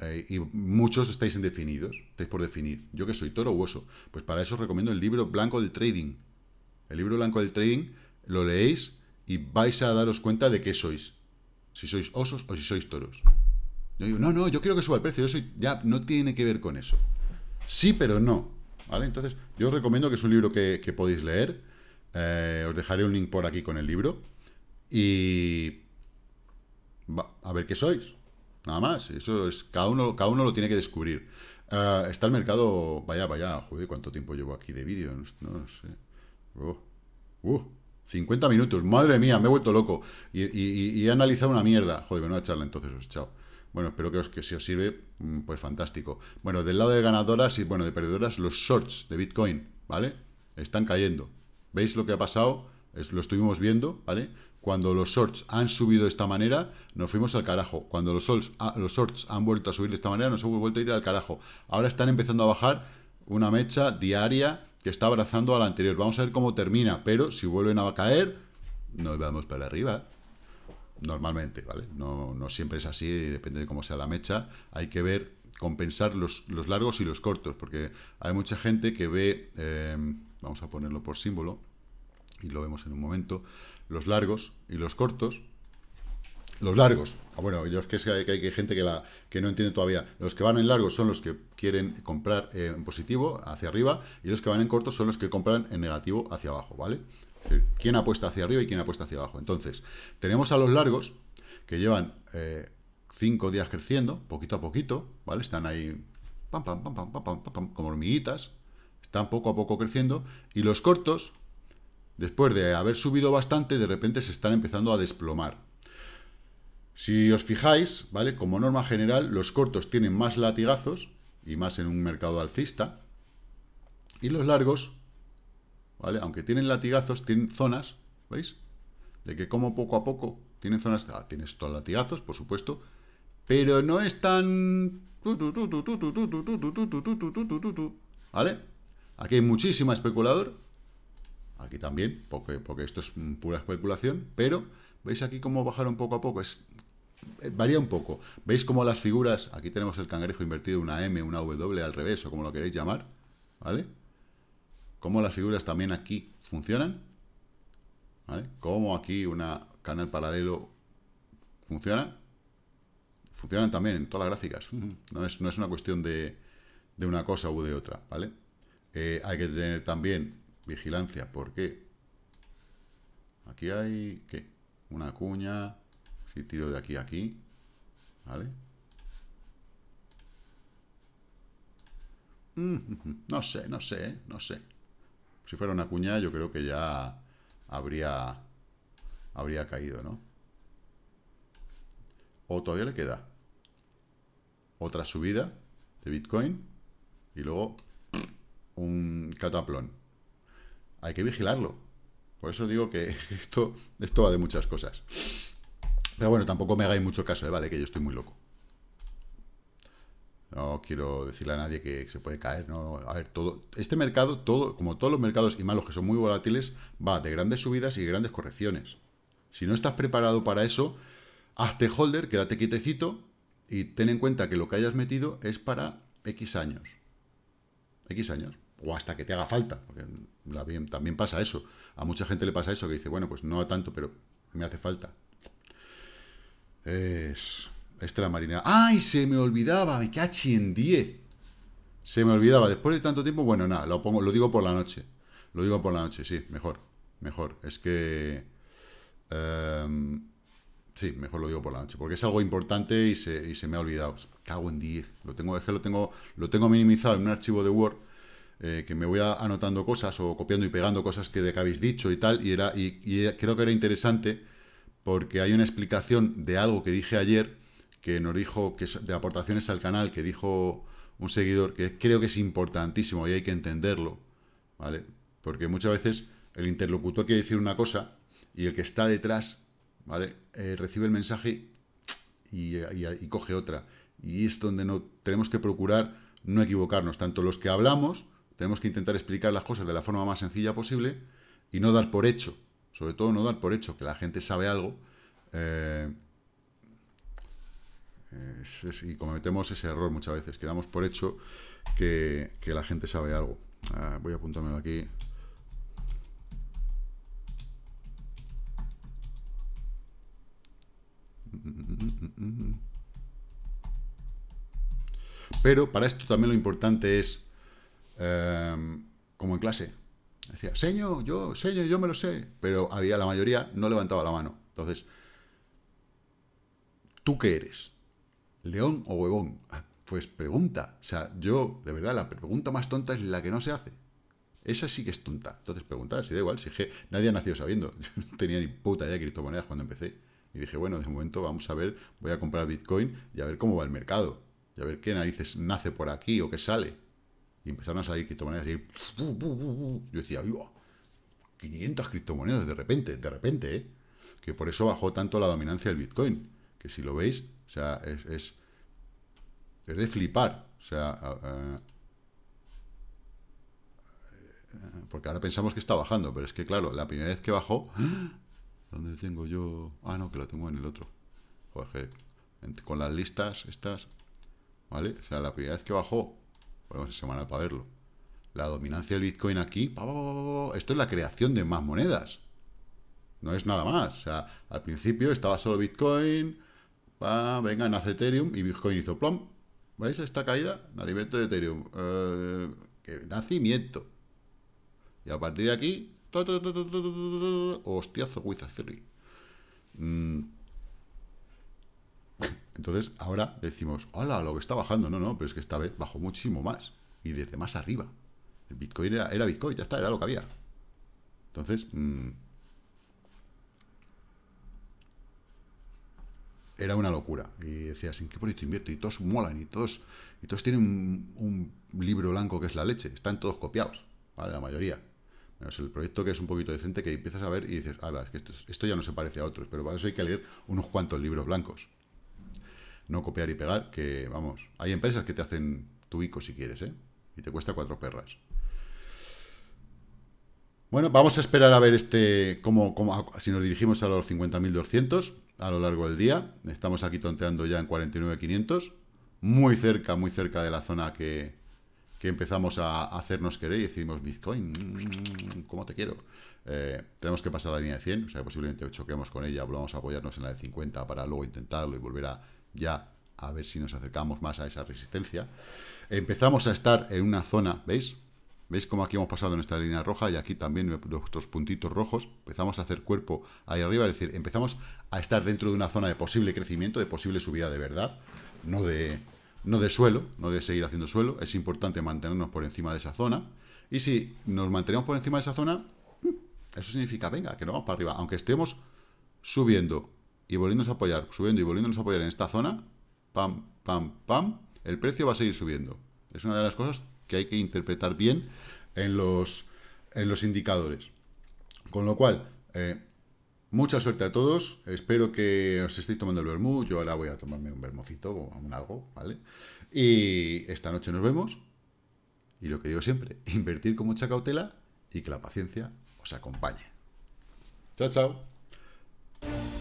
eh, y muchos estáis indefinidos, estáis por definir. Yo que soy toro o oso. Pues para eso os recomiendo el libro blanco del trading. El libro blanco del trading lo leéis y vais a daros cuenta de qué sois. Si sois osos o si sois toros. Yo digo, no, no, yo quiero que suba el precio, yo soy... Ya, no tiene que ver con eso. Sí, pero no. ¿Vale? Entonces, yo os recomiendo que es un libro que, podéis leer. Eh, os dejaré un link por aquí con el libro. Y a ver qué sois. Nada más. Eso es. Cada uno, cada uno lo tiene que descubrir. Eh, está el mercado. Vaya, vaya. Joder, cuánto tiempo llevo aquí de vídeo. No, sé. 50 uh, minutos. Madre mía, me he vuelto loco. Y, he analizado una mierda. Joder, a echarla entonces. chao. Bueno, espero que, que si os sirve, mm, pues fantástico. Bueno, del lado de ganadoras y bueno, de perdedoras, los shorts de Bitcoin, ¿vale? Están cayendo. ¿Veis lo que ha pasado? lo estuvimos viendo, ¿vale? Cuando los shorts han subido de esta manera, nos fuimos al carajo. Cuando los shorts, los shorts han vuelto a subir de esta manera, nos hemos vuelto a ir al carajo. Ahora están empezando a bajar una mecha diaria que está abrazando a la anterior. Vamos a ver cómo termina, pero si vuelven a caer, nos vamos para arriba. Normalmente, ¿vale? No, siempre es así, depende de cómo sea la mecha. Hay que ver, compensar los, largos y los cortos, porque hay mucha gente que ve, eh, vamos a ponerlo por símbolo, y lo vemos en un momento, los largos y los cortos. Los largos, ah, bueno, yo es que, hay, que gente que, la, no entiende todavía. Los que van en largos son los que quieren comprar en positivo, hacia arriba, y los que van en cortos son los que compran en negativo, hacia abajo, ¿vale? Es decir, quién apuesta hacia arriba y quién apuesta hacia abajo. Entonces, tenemos a los largos que llevan eh, cinco días creciendo, poquito a poquito, ¿vale? Están ahí, como hormiguitas, están poco a poco creciendo, y los cortos Después de haber subido bastante, de repente se están empezando a desplomar. Si os fijáis, ¿vale? Como norma general, los cortos tienen más latigazos, y más en un mercado alcista, y los largos, ¿vale? Aunque tienen latigazos, tienen zonas, ¿veis? De que como poco a poco tienen zonas... Ah, tiene estos latigazos, por supuesto, pero no es tan... ¿Vale? Aquí hay muchísima especulador Aquí también, porque, porque esto es mm, pura especulación, pero veis aquí cómo bajaron poco a poco. Es, eh, varía un poco. ¿Veis cómo las figuras, aquí tenemos el cangrejo invertido, una M, una W al revés, o como lo queréis llamar, ¿vale? Cómo las figuras también aquí funcionan, ¿vale? Cómo aquí una canal paralelo funciona. Funcionan también en todas las gráficas. No es, una cuestión de, de una cosa u de otra, ¿vale? Eh, hay que tener también Vigilancia, ¿por qué? Aquí hay, ¿qué? Una cuña, si tiro de aquí a aquí, ¿vale? no sé, no sé, no sé. Si fuera una cuña, yo creo que ya habría, habría caído, ¿no? O todavía le queda otra subida de Bitcoin y luego un cataplón hay que vigilarlo. Por eso digo que esto, va de muchas cosas. Pero bueno, tampoco me hagáis mucho caso, ¿eh? ¿vale? Que yo estoy muy loco. No quiero decirle a nadie que se puede caer, a ver, todo este mercado, todo, como todos los mercados y malos que son muy volátiles, va de grandes subidas y grandes correcciones. Si no estás preparado para eso, hazte holder, quédate quietecito y ten en cuenta que lo que hayas metido es para X años. X años. O hasta que te haga falta. Porque también pasa eso. A mucha gente le pasa eso, que dice, bueno, pues no a tanto, pero me hace falta. Es... Extra marina. ¡Ay, se me olvidaba! ¡Me cachi en 10! Se me olvidaba. Después de tanto tiempo, bueno, nada, lo, pongo, lo digo por la noche. Lo digo por la noche, sí, mejor. Mejor. Es que... Em, sí, mejor lo digo por la noche, porque es algo importante y se, me ha olvidado. Cago en 10. Lo tengo, es que lo tengo, lo tengo minimizado en un archivo de Word eh, que me voy anotando cosas o copiando y pegando cosas que, de habéis dicho y tal, y, era, y, creo que era interesante porque hay una explicación de algo que dije ayer, que nos dijo, que de aportaciones al canal, que dijo un seguidor, que creo que es importantísimo y hay que entenderlo, ¿vale? Porque muchas veces el interlocutor quiere decir una cosa y el que está detrás, ¿vale? Eh, recibe el mensaje y, y coge otra. Y es donde no, tenemos que procurar no equivocarnos, tanto los que hablamos tenemos que intentar explicar las cosas de la forma más sencilla posible y no dar por hecho, sobre todo no dar por hecho que la gente sabe algo eh, y cometemos ese error muchas veces, que damos por hecho que, la gente sabe algo. Ah, voy a apuntármelo aquí. Pero para esto también lo importante es Em, como en clase. Decía, señor, yo, señor, yo me lo sé. Pero había la mayoría no levantaba la mano. Entonces, ¿tú qué eres? ¿León o huevón? Ah, pues pregunta. O sea, yo, de verdad, la pregunta más tonta es la que no se hace. Esa sí que es tonta. Entonces pregunta si da igual, si nadie ha nacido sabiendo. Yo no tenía ni puta idea de criptomonedas cuando empecé. Y dije, bueno, de momento vamos a ver, voy a comprar Bitcoin y a ver cómo va el mercado. Y a ver qué narices nace por aquí o qué sale. Y empezaron a salir criptomonedas y yo decía, 500 criptomonedas de repente, de repente, ¿eh? Que por eso bajó tanto la dominancia del Bitcoin. Que si lo veis, o sea, es, es, de flipar. O sea, eh, porque ahora pensamos que está bajando, pero es que claro, la primera vez que bajó, ¿dónde tengo yo? Ah, no, que lo tengo en el otro. Joder, con las listas estas, ¿vale? O sea, la primera vez que bajó Podemos en semanal para verlo. La dominancia del Bitcoin aquí, esto es la creación de más monedas. No es nada más. O sea, al principio estaba solo Bitcoin, venga, nace Ethereum y Bitcoin hizo plom. ¿Veis esta caída? Nacimiento de Ethereum. nacimiento. Y a partir de aquí, hostiazo with entonces, ahora decimos, hola, lo que está bajando. No, no, pero es que esta vez bajó muchísimo más. Y desde más arriba. El Bitcoin era, era Bitcoin, ya está, era lo que había. Entonces, mm, era una locura. Y decías, ¿en qué proyecto invierto? Y todos molan, y todos, y todos tienen un, libro blanco que es la leche. Están todos copiados, ¿vale? La mayoría. Menos el proyecto que es un poquito decente, que empiezas a ver y dices, ah, es que esto, esto ya no se parece a otros. Pero para eso hay que leer unos cuantos libros blancos no copiar y pegar, que vamos, hay empresas que te hacen tu bico si quieres, ¿eh? Y te cuesta cuatro perras. Bueno, vamos a esperar a ver este si nos dirigimos a los 50.200 a lo largo del día. Estamos aquí tonteando ya en 49.500, muy cerca, muy cerca de la zona que, empezamos a hacernos querer y decimos, Bitcoin, mm, ¿cómo te quiero? Eh, tenemos que pasar la línea de 100, o sea, posiblemente choquemos con ella, volvamos a apoyarnos en la de 50 para luego intentarlo y volver a ya a ver si nos acercamos más a esa resistencia. Empezamos a estar en una zona, ¿veis? ¿Veis cómo aquí hemos pasado nuestra línea roja y aquí también nuestros puntitos rojos? Empezamos a hacer cuerpo ahí arriba, es decir, empezamos a estar dentro de una zona de posible crecimiento, de posible subida de verdad, no de, no de suelo, no de seguir haciendo suelo. Es importante mantenernos por encima de esa zona. Y si nos mantenemos por encima de esa zona, mm, eso significa, venga, que no vamos para arriba. Aunque estemos subiendo y volviéndonos a apoyar, subiendo y volviéndonos a apoyar en esta zona, pam, pam, pam, el precio va a seguir subiendo. Es una de las cosas que hay que interpretar bien en los, en los indicadores. Con lo cual, eh, mucha suerte a todos. Espero que os estéis tomando el vermú. Yo ahora voy a tomarme un vermocito o un algo, ¿vale? Y esta noche nos vemos. Y lo que digo siempre, invertir con mucha cautela y que la paciencia os acompañe. Chao, chao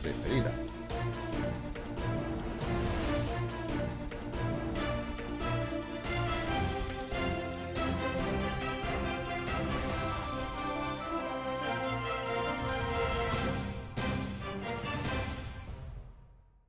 despedida.